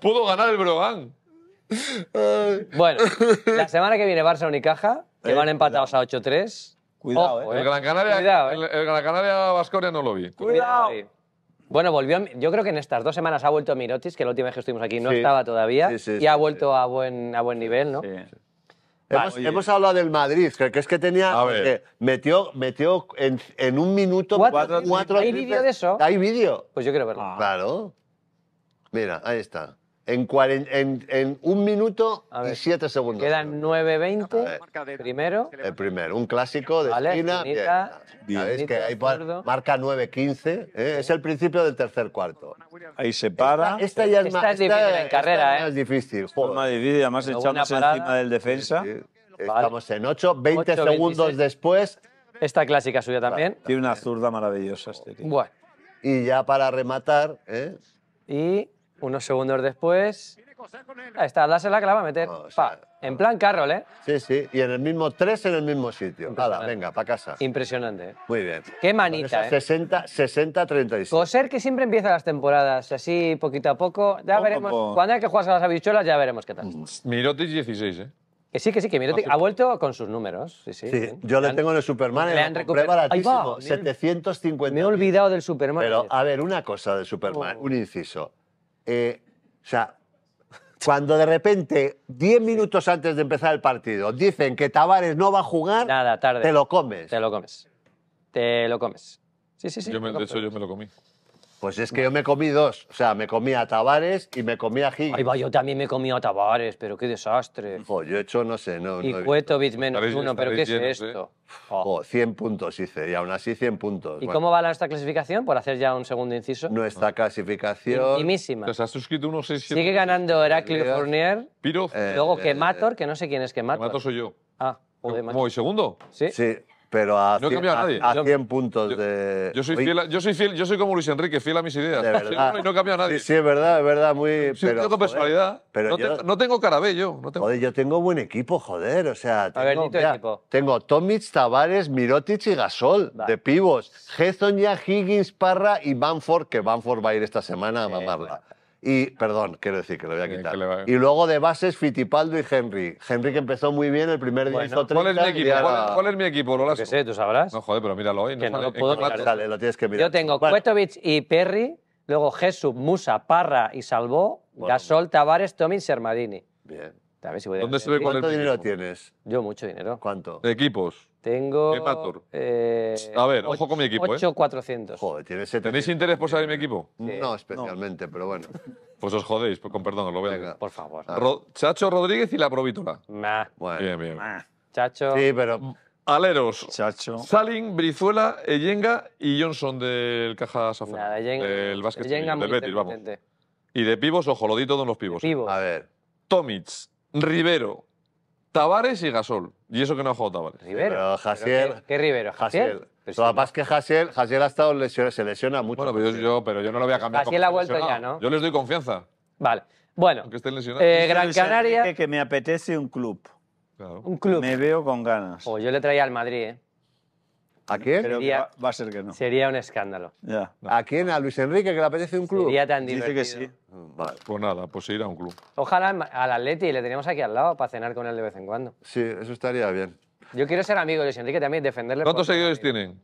S2: Pudo ganar el Brogan. bueno, la semana que viene Barça Unicaja. Que eh, van empatados a 8-3. Cuidado, eh. eh. El Gran Canaria, a eh. el, Gran Canaria Vasconia no lo vi. Cuidado. Bueno, volvió. Yo creo que en estas dos semanas ha vuelto Mirotis, que la última vez que estuvimos aquí no estaba todavía. y ha vuelto a, buen, a buen nivel, ¿no? Hemos, hemos
S1: hablado del Madrid, que es que tenía. que metió metió en, un minuto Cuatro ¿Hay vídeo de eso? Hay vídeo. Pues yo quiero verlo. Claro. Mira, ahí está. En, en, en, un minuto y siete segundos. Quedan 9.20. Primero. El primero, un clásico de esquina. bien. Que marca 9.15. ¿eh? Es el principio del tercer cuarto.
S5: Ahí se para.
S1: Esta, ya es esta Es difícil en carrera,
S5: ¿eh? Es difícil. Joder. Más difícil, además echamos encima del defensa. Estamos en 8, 20 segundos
S1: después.
S5: Esta clásica suya también.
S2: Tiene una zurda maravillosa este tío. Y ya para rematar. ¿eh? Y unos segundos después. Ahí está, dásela, que la va a meter. Oh, en plan Carroll, ¿eh? Sí, sí, y en el mismo, tres en el mismo sitio. venga, para casa. Impresionante. ¿eh? Muy bien. Qué manita, ¿eh? 60, 60 36. Coser que siempre empieza las temporadas, así poquito a poco. Ya veremos. Cuando hay que jugar a las habichuelas, ya veremos qué tal. Mm,
S1: mirotis 16, ¿eh? Que
S2: sí, que sí, que Mirotic ha vuelto
S1: con sus números. Sí, sí. yo le tengo en el Superman, le han 750. Me he olvidado del Superman. Pero, a ver, una cosa de Superman, oh. un inciso. Eh, o sea, cuando de repente, Diez minutos antes de empezar el partido, dicen que Tavares no va a jugar, te lo comes. Te lo comes. Te lo comes. Sí, sí, sí. de hecho, yo me lo comí. Pues es que yo me comí dos. O sea, me comí a Tavares y me comí a Higgins. Ay, va, yo también me comí a Tavares, pero qué desastre. Jo, yo he hecho, no sé, no. y no bits
S2: menos uno, pero ¿qué es ¿eh? esto?
S1: Oh. 100 puntos hice y aún así 100 puntos. ¿Y cómo
S2: va nuestra clasificación? Por hacer ya un segundo inciso. Nuestra ah. clasificación. Intimísima. Te has suscrito unos 6, Sigue ganando Heraclio Fournier,
S1: Piro, eh,
S3: luego eh, Quemator,
S2: que no sé quién es Kemator. Kemator soy yo. Ah, joder, ¿Voy
S1: segundo? ¿Sí? Sí, pero a,
S3: cien,
S1: 100 puntos de... Yo soy,
S3: fiel yo, soy como Luis Enrique, fiel a mis ideas. De <laughs> verdad. no he cambiado a nadie. Sí,
S1: es verdad, es verdad, muy... Sí, pero, tengo personalidad. Pero no, tengo carabé yo. No tengo... Joder, yo tengo buen equipo, joder. O sea, tengo, a ver, ya, tengo Tomic, Tavares, Mirotic y Gasol de pivos. Geston ya, Higgins, Parra y Banford, que Banford va a ir esta semana a mamarla. Y, perdón, quiero decir que lo voy a eh, quitar. Y luego de bases, Fitipaldo y Henry. Henry que empezó
S2: muy bien el primer día, ¿Cuál es mi equipo? ¿Cuál,
S3: es, mi equipo, Que sé, tú sabrás. No, joder, pero míralo hoy. No, puedo lo tienes que mirar. Yo
S2: tengo bueno. y Perry, luego Jesús, Musa, Parra y Salvó, Gasol, Tavares, y Sermadini.
S1: Bien. si ¿Dónde se ve ¿Cuánto dinero tienes? Yo mucho dinero. ¿Cuánto? equipos?
S2: Tengo.
S3: ¿Qué
S1: eh, a ver, ojo con mi equipo. 8400. ¿eh? Joder, ¿Tenéis
S3: interés por saber mi equipo?
S1: No especialmente, pero bueno.
S3: Pues os jodéis, pues con perdón, os lo voy a decir. Por favor. Ah. Chacho Rodríguez y la provítula? Bien, bien. Chacho. Sí, pero. Mm. Aleros. Chacho. Salin, Brizuela, Eyenga y Johnson del Caja Safra. Nada, Del básquet de del Betis, vamos. Y de pivos, ojo, lo di todo en los pivos. A ver. Tomic, Rivero, Tavares y Gasol. Y eso que no ha jugado Tavares. Rivero. Pero ¿Qué, Rivero? Jasiel? La paz que
S1: Jasiel, ha estado lesionado, se lesiona mucho. Bueno, pero yo, no lo voy
S3: a
S5: cambiar. Jasiel ha vuelto ya, ¿no?
S1: Yo les doy confianza. Vale. Bueno, Que estén lesionados.
S3: Eh, Gran Canaria.
S5: Que me apetece un club. Claro. Un club.
S2: Me veo con ganas. O pues yo le traía al Madrid, ¿eh? ¿A quién? va, a ser que no. Sería un escándalo. ¿A quién? ¿A Luis Enrique que le apetece un club? Dice que sí. Mm, pues nada, pues ir a un club. Ojalá al Atleti, le teníamos aquí al lado para cenar con él de vez en cuando. Sí, eso estaría bien. Yo quiero ser amigo de Luis Enrique también, defenderle. ¿Cuántos seguidores tienen?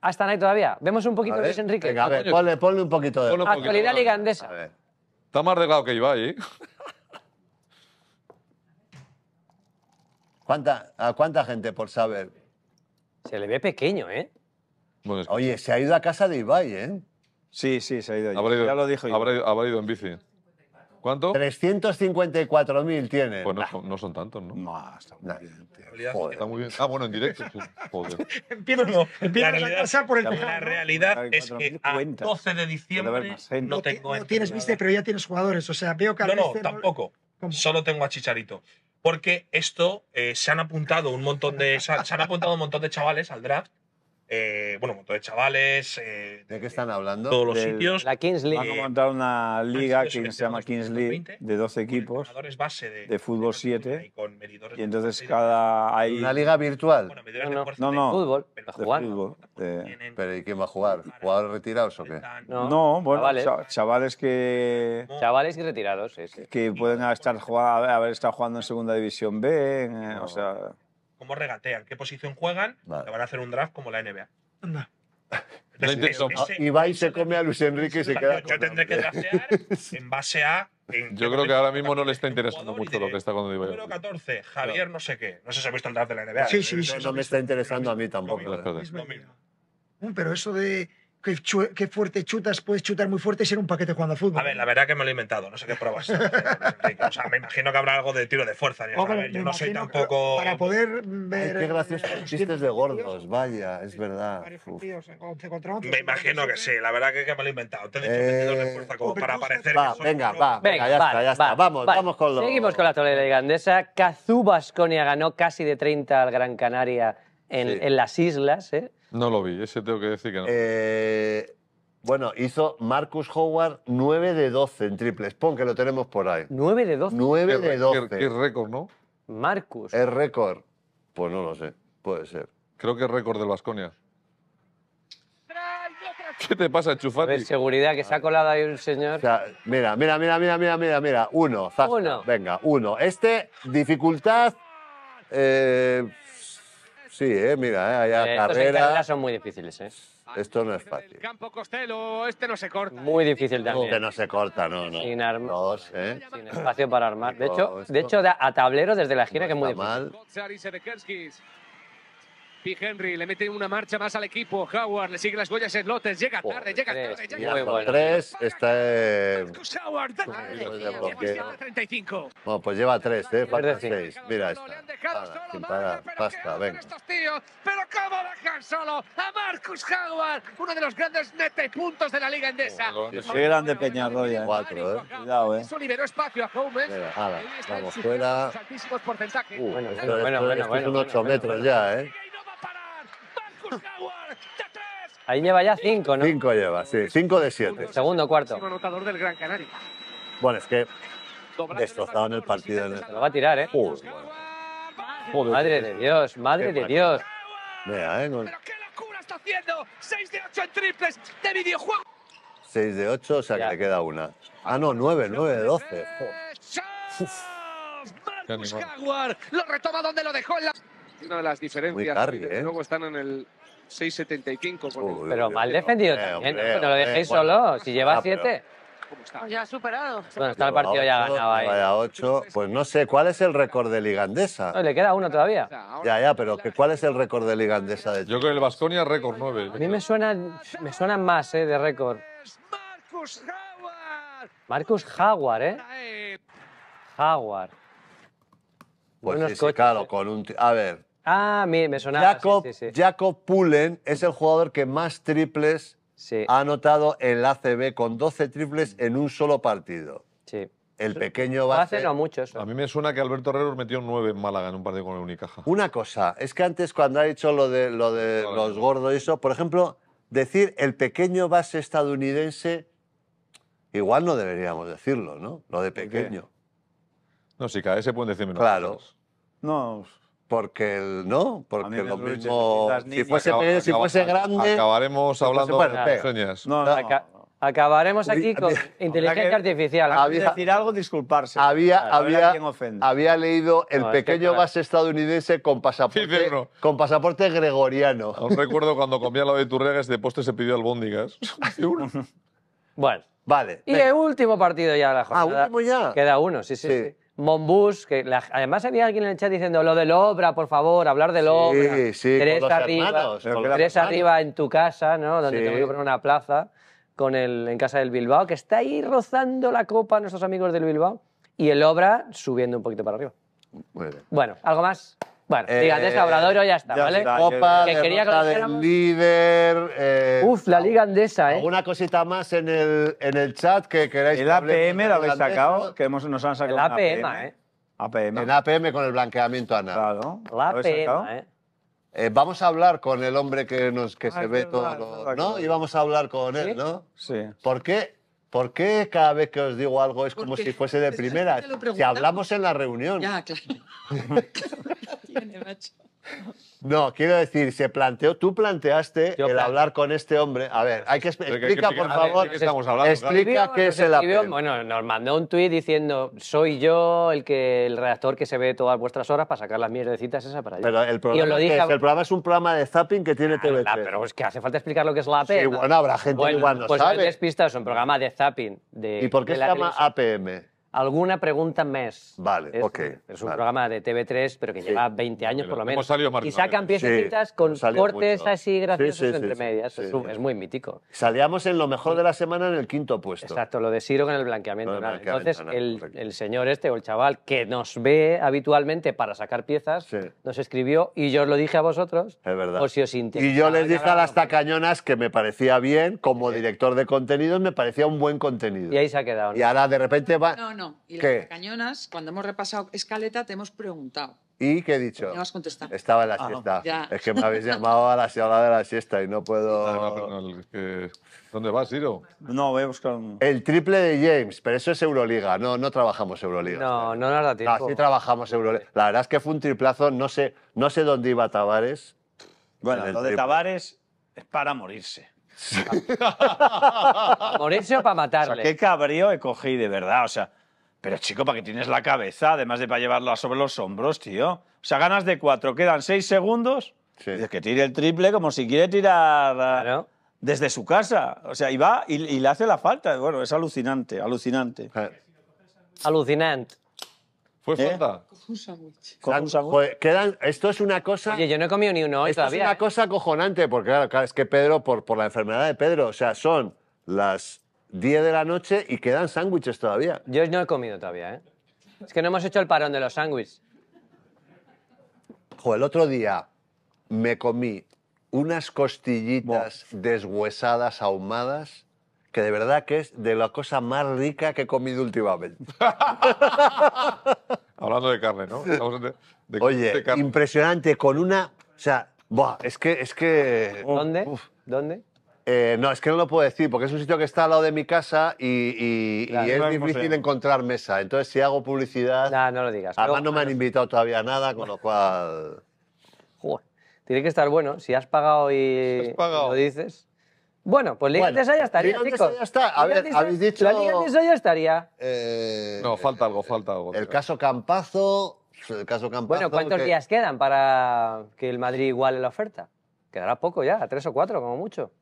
S2: ¿Hasta ahí todavía? ¿Vemos un poquito de Luis Enrique? a ponle, un poquito de... Actualidad ligandesa.
S3: Está más delgado que Ibai, ¿eh?
S1: ¿Cuánta, ¿A cuánta gente, por saber? Se le ve pequeño, ¿eh? Bueno, Oye, se ha ido a casa de Ibai, ¿eh? Sí, sí, se ha ido. ya lo dijo yo. habrá
S3: ido- en bici.
S1: ¿Cuánto? 354.000 tiene. Pues no, son- no son tantos, ¿no?
S3: No, está muy bien, Joder. Está muy bien. Ah, bueno, en directo. sí. Joder. <laughs>
S4: Empiezo No, realidad- a pasar por el la La realidad es que a 12 de diciembre no tengo... no tienes viste, pero ya tienes jugadores. O sea, veo que No, no, tampoco. Solo tengo a Chicharito porque esto eh, se han apuntado un montón de se han apuntado un montón de chavales al draft eh, bueno, un montón de chavales. Eh, ¿De qué están hablando? Todos los sitios. La Kings League. Van a
S5: montar una liga que se llama Kings League de 12 equipos
S4: base de,
S5: fútbol 7. Y, entonces cada. Hay... ¿Una liga virtual? no, no. De Fútbol, pero y quién va a jugar? ¿Jugadores retirados o qué? No, bueno, chavales. que.
S4: Chavales y retirados, sí,
S5: Que pueden estar jugando, haber estado jugando en Segunda División B, eh, o sea
S4: cómo regatean, qué posición juegan, le van a hacer un draft como la NBA. Anda. <laughs> y
S5: va y se come a Luis Enrique y se queda. Yo, tendré que draftear
S1: <laughs>
S4: en base a. yo creo que
S3: ahora mismo no le está interesando mucho lo que está cuando digo. Número
S4: 14, Javier, no sé qué. No sé si ha visto el draft de la NBA. Sí, sí, No, me está interesando a mí tampoco. Eh. Pero eso de qué, fuerte chutas, puedes chutar muy fuerte y ser un paquete jugando fútbol. A ver, la verdad que me lo he inventado, no sé qué pruebas. <laughs> o sea, me imagino que habrá algo de tiro de fuerza. Yo, yo no soy
S1: tampoco. Para poder ver. qué graciosos chistes de gordos, vaya, es verdad.
S4: me imagino que sí, la verdad que, me lo he inventado. Te he dicho de eh, fuerza como para parecer. venga, va, venga, ya está, ya está. Vamos,
S2: vamos con lo. Seguimos con la tolera ligandesa. Cazú Basconia ganó casi de 30 al Gran Canaria en, en las islas. ¿eh? No lo
S1: vi, ese tengo que decir que no. Eh, bueno, hizo Marcus Howard 9 de 12 en triples. Pon que lo tenemos por ahí.
S2: 9 de 12. 9 de 12. Es récord, ¿no? Marcus. ¿Es récord?
S1: Pues no lo sé. Puede ser. Creo que es récord del Vasconia.
S2: ¿Qué te pasa, Chufati? De seguridad que se ha colado ahí un señor.
S1: mira, mira, mira, mira, mira, mira, mira. Uno, Uno. Venga, uno. Este, dificultad. Eh, Sí, eh, mira, eh, allá Las eh, carreras son muy difíciles, ¿eh? Ah, esto no es fácil.
S2: Campo Costello, este no se corta. Eh. Muy difícil también. Este no se corta, no, no. Sin, armas, ¿eh? Sin espacio para armar. De hecho, de hecho a tablero desde la gira que es muy difícil. Mal. P. Henry le mete una marcha más al equipo. Howard le sigue las huellas en Lotes. Llega tarde, llega tarde. Llega tarde. Bueno.
S1: Tres está Marcus Howard, dale.
S4: 35.
S1: Bueno, pues lleva tres, ¿eh? Para seis. Mira esta. Para, Pasta, venga.
S4: Pero cómo dejan solo a Marcus Howard, uno de los grandes nete puntos de la Liga Endesa. Qué grande
S1: Peñarroya. Eh. Cuatro, ¿eh? ¿eh? Cuidado, ¿eh? Eso
S4: liberó espacio a Homes. Vamos, fuera. Altísimos porcentajes. Bueno,
S1: bueno, bueno. Un ocho metros ya, ¿eh? Ahí lleva ya cinco, ¿no? Cinco lleva, sí. Cinco de siete. Segundo, cuarto.
S2: anotador del Gran Canaria.
S1: Bueno, es que destrozado en el partido. En el... lo va a tirar, ¿eh? Joder, Joder, madre de Dios, madre de Dios. Mira, ¿eh? No... Pero qué
S4: locura está haciendo. 6 de 8 en triples de videojuego.
S1: 6 de 8, o sea ya. que le queda una. Ah, no, 9, 9 de 12. Marcus
S4: Howard
S3: lo retoma donde lo dejó en la
S1: una de las diferencias. que ¿eh? Luego están en el 6.75.
S3: Pero mal defendido eh, también. no lo dejéis solo. si lleva 7.
S2: Ah, pues ya superado. Bueno, está el partido ya ganado
S1: ahí. Vaya 8. Pues no sé, ¿cuál es el récord de Ligandesa?
S2: le queda uno todavía.
S1: Ya, ya, pero ¿cuál es el récord de Ligandesa? De Yo creo que el Vasconia récord
S2: 9. A mí me suenan, me suenan más eh, de récord. Marcus Jaguar! Marcus Jaguar, ¿eh? ¡Jaguar! Bueno, pues sí, claro, con un... A ver, Ah, me, me sonaba. Jacob,
S1: Jacob Pullen es el jugador que más triples ha anotado en la CB con 12 triples en un solo partido. Sí. El pequeño base... no mucho A mí me suena que Alberto Herrero metió 9 en Málaga en un partido con el Unicaja. Una cosa, es que antes cuando ha dicho lo de, lo de los gordos y eso, por ejemplo, decir el pequeño base estadounidense, igual no deberíamos decirlo, ¿no? Lo de pequeño. No, si cada vez se pueden decir menos. Claro. No, porque el, no, porque lo mismo. Si fuese, grande.
S2: Acabaremos pues hablando de No, Acabaremos aquí con <laughs> inteligencia artificial. Había, decir algo, disculparse. Había, había, leído el pequeño
S1: base estadounidense con pasaporte, con pasaporte gregoriano. recuerdo cuando comía
S3: la
S2: de Turregas de postre se pidió albóndigas.
S5: <laughs>
S2: bueno. Vale. Y el último partido ya la ah, jornada. Ah, último ya. Queda uno, sí. sí. sí. Monbus, que además había alguien en el chat diciendo lo del obra, por favor, hablar del obra. tres arriba, tres arriba en tu casa, ¿no? Donde te voy a poner una plaza con en casa del Bilbao, que está ahí rozando la copa nuestros amigos del Bilbao. Y el obra subiendo un poquito para arriba. Bueno, ¿algo más? Bueno, eh, dígate ya está, ¿vale? Copa, que quería del líder...
S1: Eh, Uf, la Liga Andesa, ¿eh? ¿Alguna cosita más en el, en el chat que queráis... El APM lo habéis sacado, que hemos, nos han sacado El APM, ¿eh? El ¿eh? APM con el blanqueamiento Ana. Claro. La APM, ¿eh? ¿eh? vamos a hablar con el hombre que, nos, que se ve todo. ¿No? Y vamos a hablar con él, ¿no? Sí. ¿Por qué ¿Por qué cada vez que os digo algo es como si fuese de <laughs> primera? Si hablamos en la reunión. Ya, claro.
S5: <laughs> <laughs>
S1: No, quiero decir, se planteó, tú planteaste el
S2: hablar con este hombre. A ver, hay que explica, por favor, estamos hablando. Explica qué es el apel. Bueno, nos mandó un tuit diciendo, soy yo el que el redactor que se ve todas vuestras horas para sacar las mierdecitas esas para allá. Pero el programa, lo dije, es, el programa es un programa de zapping que tiene tv pero es que hace falta explicar lo que es la APM. Sí, bueno, habrá gente igual no pues Pues es un programa de zapping. De, ¿Y por qué se llama APM? alguna pregunta más. Vale, es, ok. Es un programa de TV3, pero que lleva 20 años por lo menos. y sacan piecitas con cortes así graciosos entre medias. Es, muy mítico. Salíamos en lo mejor de la semana en el quinto puesto. Exacto, lo de Siro con el blanqueamiento. Entonces, el, señor este o el chaval que nos ve habitualmente para sacar piezas, nos escribió y yo os lo dije a vosotros. Es verdad. si os y
S1: yo les dije a las tacañonas que me parecía bien, como director de contenidos, me parecía un buen contenido. Y ahí se ha quedado. Y ahora de repente va
S2: no. Y las cañonas, cuando hemos repasado escaleta, te hemos preguntado.
S1: ¿Y qué he dicho? No contestado. Estaba en la ah, siesta. Es que me habéis llamado a la hora de la siesta y no puedo... Ah, ¿Dónde vas, Iro?
S5: No, voy a buscar
S1: El triple de James, pero eso es Euroliga. No, no trabajamos Euroliga.
S5: No, no nada da No, ah, sí
S1: trabajamos Euroliga. La verdad es que fue un triplazo. No sé, no sé dónde iba Tavares. Bueno, de
S2: Tavares es para morirse. <laughs> morirse o para O
S5: sea, qué cabrío he cogido, de verdad. O sea, pero chico, ¿para que tienes la cabeza? Además de para llevarla sobre los hombros, tío. O sea, ganas de cuatro, quedan seis segundos. Sí. es que tire el triple como si quiere tirar ah, desde su casa. O sea, y va y, le hace la falta. Bueno, es alucinante, alucinante. Eh. Alucinante. ¿Fue ¿Eh? falta?
S1: ¿Eh? Quedan, esto es una cosa. Oye, yo no he comido ni uno hoy esto todavía. Es una ¿eh? cosa acojonante, porque claro, es que Pedro, por, por la enfermedad de Pedro, o sea, son las 10 de la noche y quedan sándwiches todavía.
S2: Yo no he comido todavía, ¿eh? Es que no hemos hecho el parón de los sándwiches.
S1: el otro día me comí unas costillitas deshuesadas, ahumadas, que de verdad que es de la cosa más rica que he comido últimamente. <laughs> Hablando de carne, ¿no? Oye, impresionante, con una... O sea, es que... Es que ¿Dónde? ¿Dónde? Eh, no, es que no lo puedo decir, porque es un sitio que está al lado de mi casa y, es difícil encontrar mesa. Entonces, si hago publicidad. No, no lo digas. Además, no me han invitado todavía a nada,
S2: con lo cual. Joder. Tiene que estar bueno. Si has pagado y lo dices. Bueno, pues Liga ya estaría, está. habéis dicho. La Liga estaría. Eh, no, falta algo, falta algo. El caso Campazo. El caso Campazo. Bueno, ¿cuántos días quedan para que el Madrid iguale la oferta? Quedará poco ya, tres o cuatro, como mucho.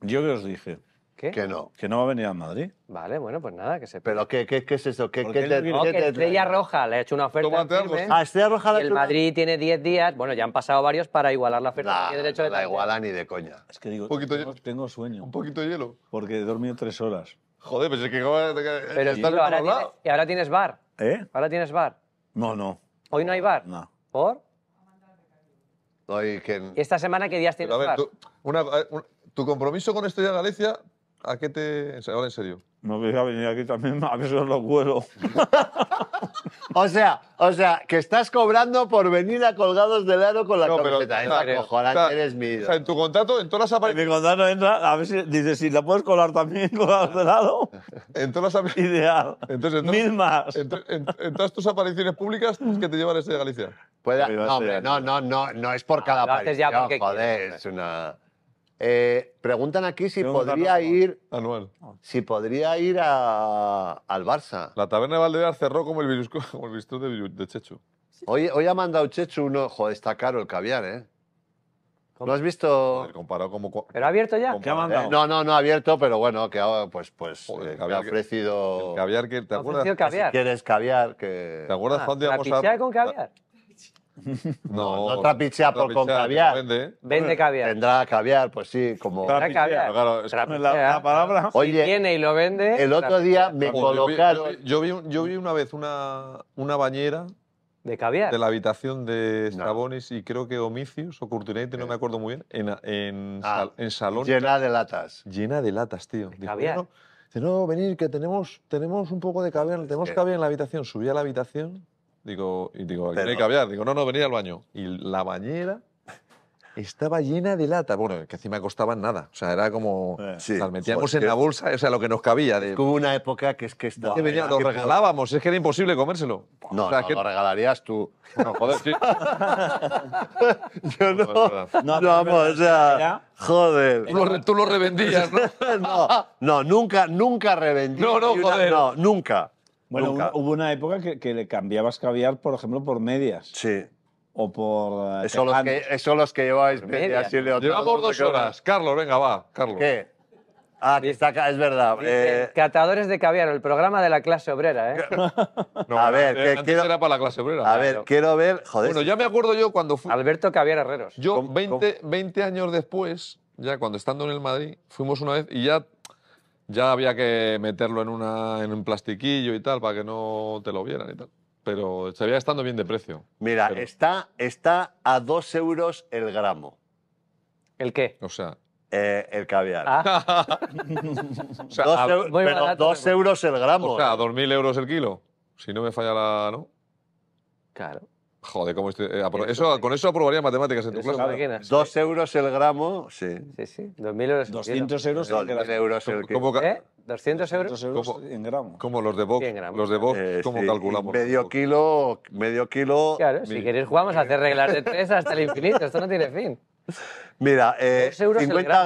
S5: Yo que os dije. ¿Qué? Que no. Que no va a venir a Madrid.
S2: Vale, bueno, pues nada, que se... ¿Pero
S1: qué, es eso? ¿Qué, te, no, que te Estrella
S2: Roja le ha hecho una oferta. Tómate algo. Ah, Estrella Roja la El Madrid tiene 10 días, bueno, ya han pasado varios para igualar la oferta. no la iguala ni de coña.
S5: Es que digo, poquito tengo, hielo. tengo sueño. Un poquito de hielo. Porque he dormido tres horas.
S2: Joder, pero pues es que... Pero estás tío, ahora y ahora tienes bar. ¿Eh? ¿Ahora tienes bar? No, no. ¿Hoy no hay bar? No. ¿Por? No que... ¿Y esta semana qué días tienes a ver, bar? Tú,
S3: una eh, ¿Tu compromiso con Estrella Galicia a qué te. Ahora en serio. No voy a
S1: venir aquí también a ver los vuelos. <laughs> o sea, o sea, que estás cobrando por venir a colgados de Lado con la no, camiseta. Pero, cojonante, eres mío. O sea, en
S5: tu contrato, en todas las apariciones. En Mi contrato entra, a ver si dice, si la puedes colar también <laughs> colgados de Lado.
S3: en todas las Ideal. Entonces, en todas, Mil más. En, todas tus apariciones públicas, que te llevan a Galicia.
S1: Pueda, no, hombre, no, no, no, no es por ah, cada aparición. Joder, es una. Eh, preguntan aquí si podría ir. Anual. Si podría ir a, al Barça. La taberna
S3: de Valdevar cerró como el virus, <laughs> como el de, de, Chechu.
S1: Hoy, hoy ha mandado Chechu uno. Joder, está caro el caviar, ¿eh? ¿No has visto? comparado como... ¿Pero ha abierto ya? ¿Qué ha ¿Eh? mandado? no, no, no ha abierto, pero bueno, que ha, pues, pues, Joder, eh, caviar, que ofrecido... el caviar que... ¿Te acuerdas? quieres caviar, que... ¿Te acuerdas ah, cuando íbamos a... con caviar? <laughs> No, no trapichea por con caviar. Vende. caviar. Tendrá caviar, pues sí, como.
S3: ¿Tra caviar. Claro, es La, palabra. Oye, si tiene y
S2: lo vende. El otro día me colocaron.
S3: Yo vi, yo, vi, una vez una, una bañera. ¿De caviar? De la habitación de Strabonis y creo que Omicius o Curtinete, no me eh. acuerdo muy bien, en, ah, en, salón. Llena de latas. Llena de latas, tío. De caviar.
S1: dice, no, venir, que
S3: tenemos, tenemos un poco de caviar, tenemos caviar en la habitación. Subí a la habitación Digo, y digo, aquí no Digo, no, no, venía al baño. Y la bañera estaba llena de lata. Bueno,
S1: que encima costaban nada. O sea, era como. Eh, sí. Las metíamos en la bolsa,
S3: o sea, lo que nos cabía. De... Hubo una
S1: época que es que. Estaba, lo regalábamos,
S3: es que era imposible comérselo. No, o no, lo
S1: regalarías tú. No, joder, sí. <laughs> Yo no. No, vamos, o sea.
S5: Joder. Tú lo, revendías, <laughs> ¿no? no, nunca, nunca revendí. No, no, joder. no, nunca. Bueno, hubo una época que, le cambiabas caviar, por ejemplo, por medias. Sí. O por. Eh, eso los que,
S1: eso los que lleváis
S5: medias. Llevamos dos,
S2: horas.
S1: Carlos, venga, va,
S2: Carlos. ¿Qué? Ah, está es verdad. Eh. Catadores de caviar, el programa de la clase obrera, ¿eh? <laughs>
S3: a ver, eh, quiero... era para la clase obrera. A ver, quiero ver, joder. Bueno, ya me acuerdo yo cuando fui... Alberto Caviar Herreros. Yo,
S2: 20, 20 años después,
S3: ya cuando estando en el Madrid, fuimos una vez y ya ya había que meterlo en, una, en un plastiquillo y tal, para que no te lo vieran y tal. Pero se veía estando bien de precio.
S1: Mira, está, está a dos euros el gramo. ¿El qué? O sea, eh, el caviar.
S5: Ah. <laughs> o sea, dos, a, ah, dos
S3: euros el gramo. O sea, eh. mil euros el kilo. Si no me falla la... ¿no? Claro. Joder, ¿cómo estoy? Eh, con eso aprobaría matemáticas en tu clase.
S1: Dos euros el gramo, sí. Sí,
S3: sí, mil euros. 200 euros, Dos euros el gramo. ¿Eh? 200 euros. euros ¿Cómo? en gramos. como los de Vox, los de Vox, eh, ¿cómo calculamos?
S1: Medio pues kilo,
S3: medio kilo. Claro, si queréis
S2: jugamos a hacer reglas de tres hasta el infinito, esto no tiene fin.
S1: Mira, eh,
S2: 50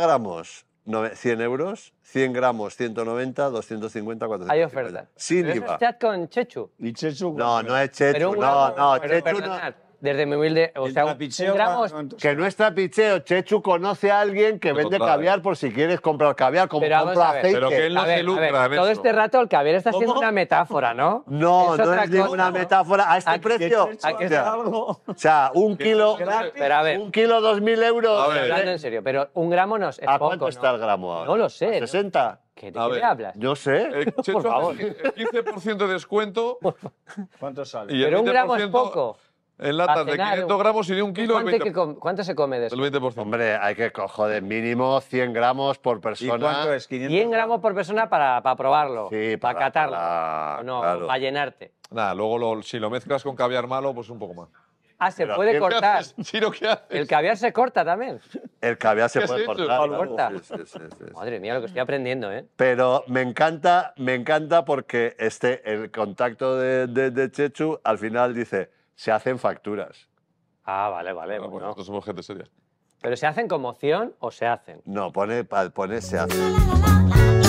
S1: gramos 100 euros, 100 gramos, 190, 250, 400. Hay ofertas. Sin IVA.
S2: con Chechu.
S1: No, no es Chechu. no, no, Chechu no
S2: desde mi humilde. O sea, trapicheo, gramos,
S1: que no es trapicheo. Chechu conoce a alguien que vende caviar por si quieres comprar caviar, como compra aceite. Pero que él no se lucra. todo
S2: este rato el caviar está siendo una metáfora, ¿no? No, no es ninguna metáfora. A este precio. ¿A o, sea, o sea, un kilo. un kilo, dos mil euros. Hablando en serio, pero un gramo no es. ¿A poco, cuánto está el gramo ahora? No lo sé. ¿A 60? ¿De qué hablas? Yo sé. Eh, <laughs> por favor. 15% de descuento. <laughs> ¿Cuánto sale? Pero un gramo es poco
S1: en
S3: latas de 500 gramos y de un kilo.
S2: ¿Cuánto, se come de eso?
S1: El 20%. Hombre, hay que de mínimo 100 gramos por persona. ¿Y cuánto es? 100 gramos por persona para,
S2: probarlo, sí,
S1: para, catarlo, no, para llenarte. Nada, luego si lo mezclas con caviar malo, pues un poco más.
S2: Ah, se puede cortar. <laughs> El caviar se corta también.
S1: El caviar se puede cortar.
S2: Madre mía, lo que estoy aprendiendo, ¿eh?
S1: Pero me encanta, me encanta porque este, el contacto de Chechu al final dice se hacen facturas. Ah, vale, vale. Bueno, somos gente seria. ¿Pero se hacen con moción o se hacen? No, pone, pone se hace.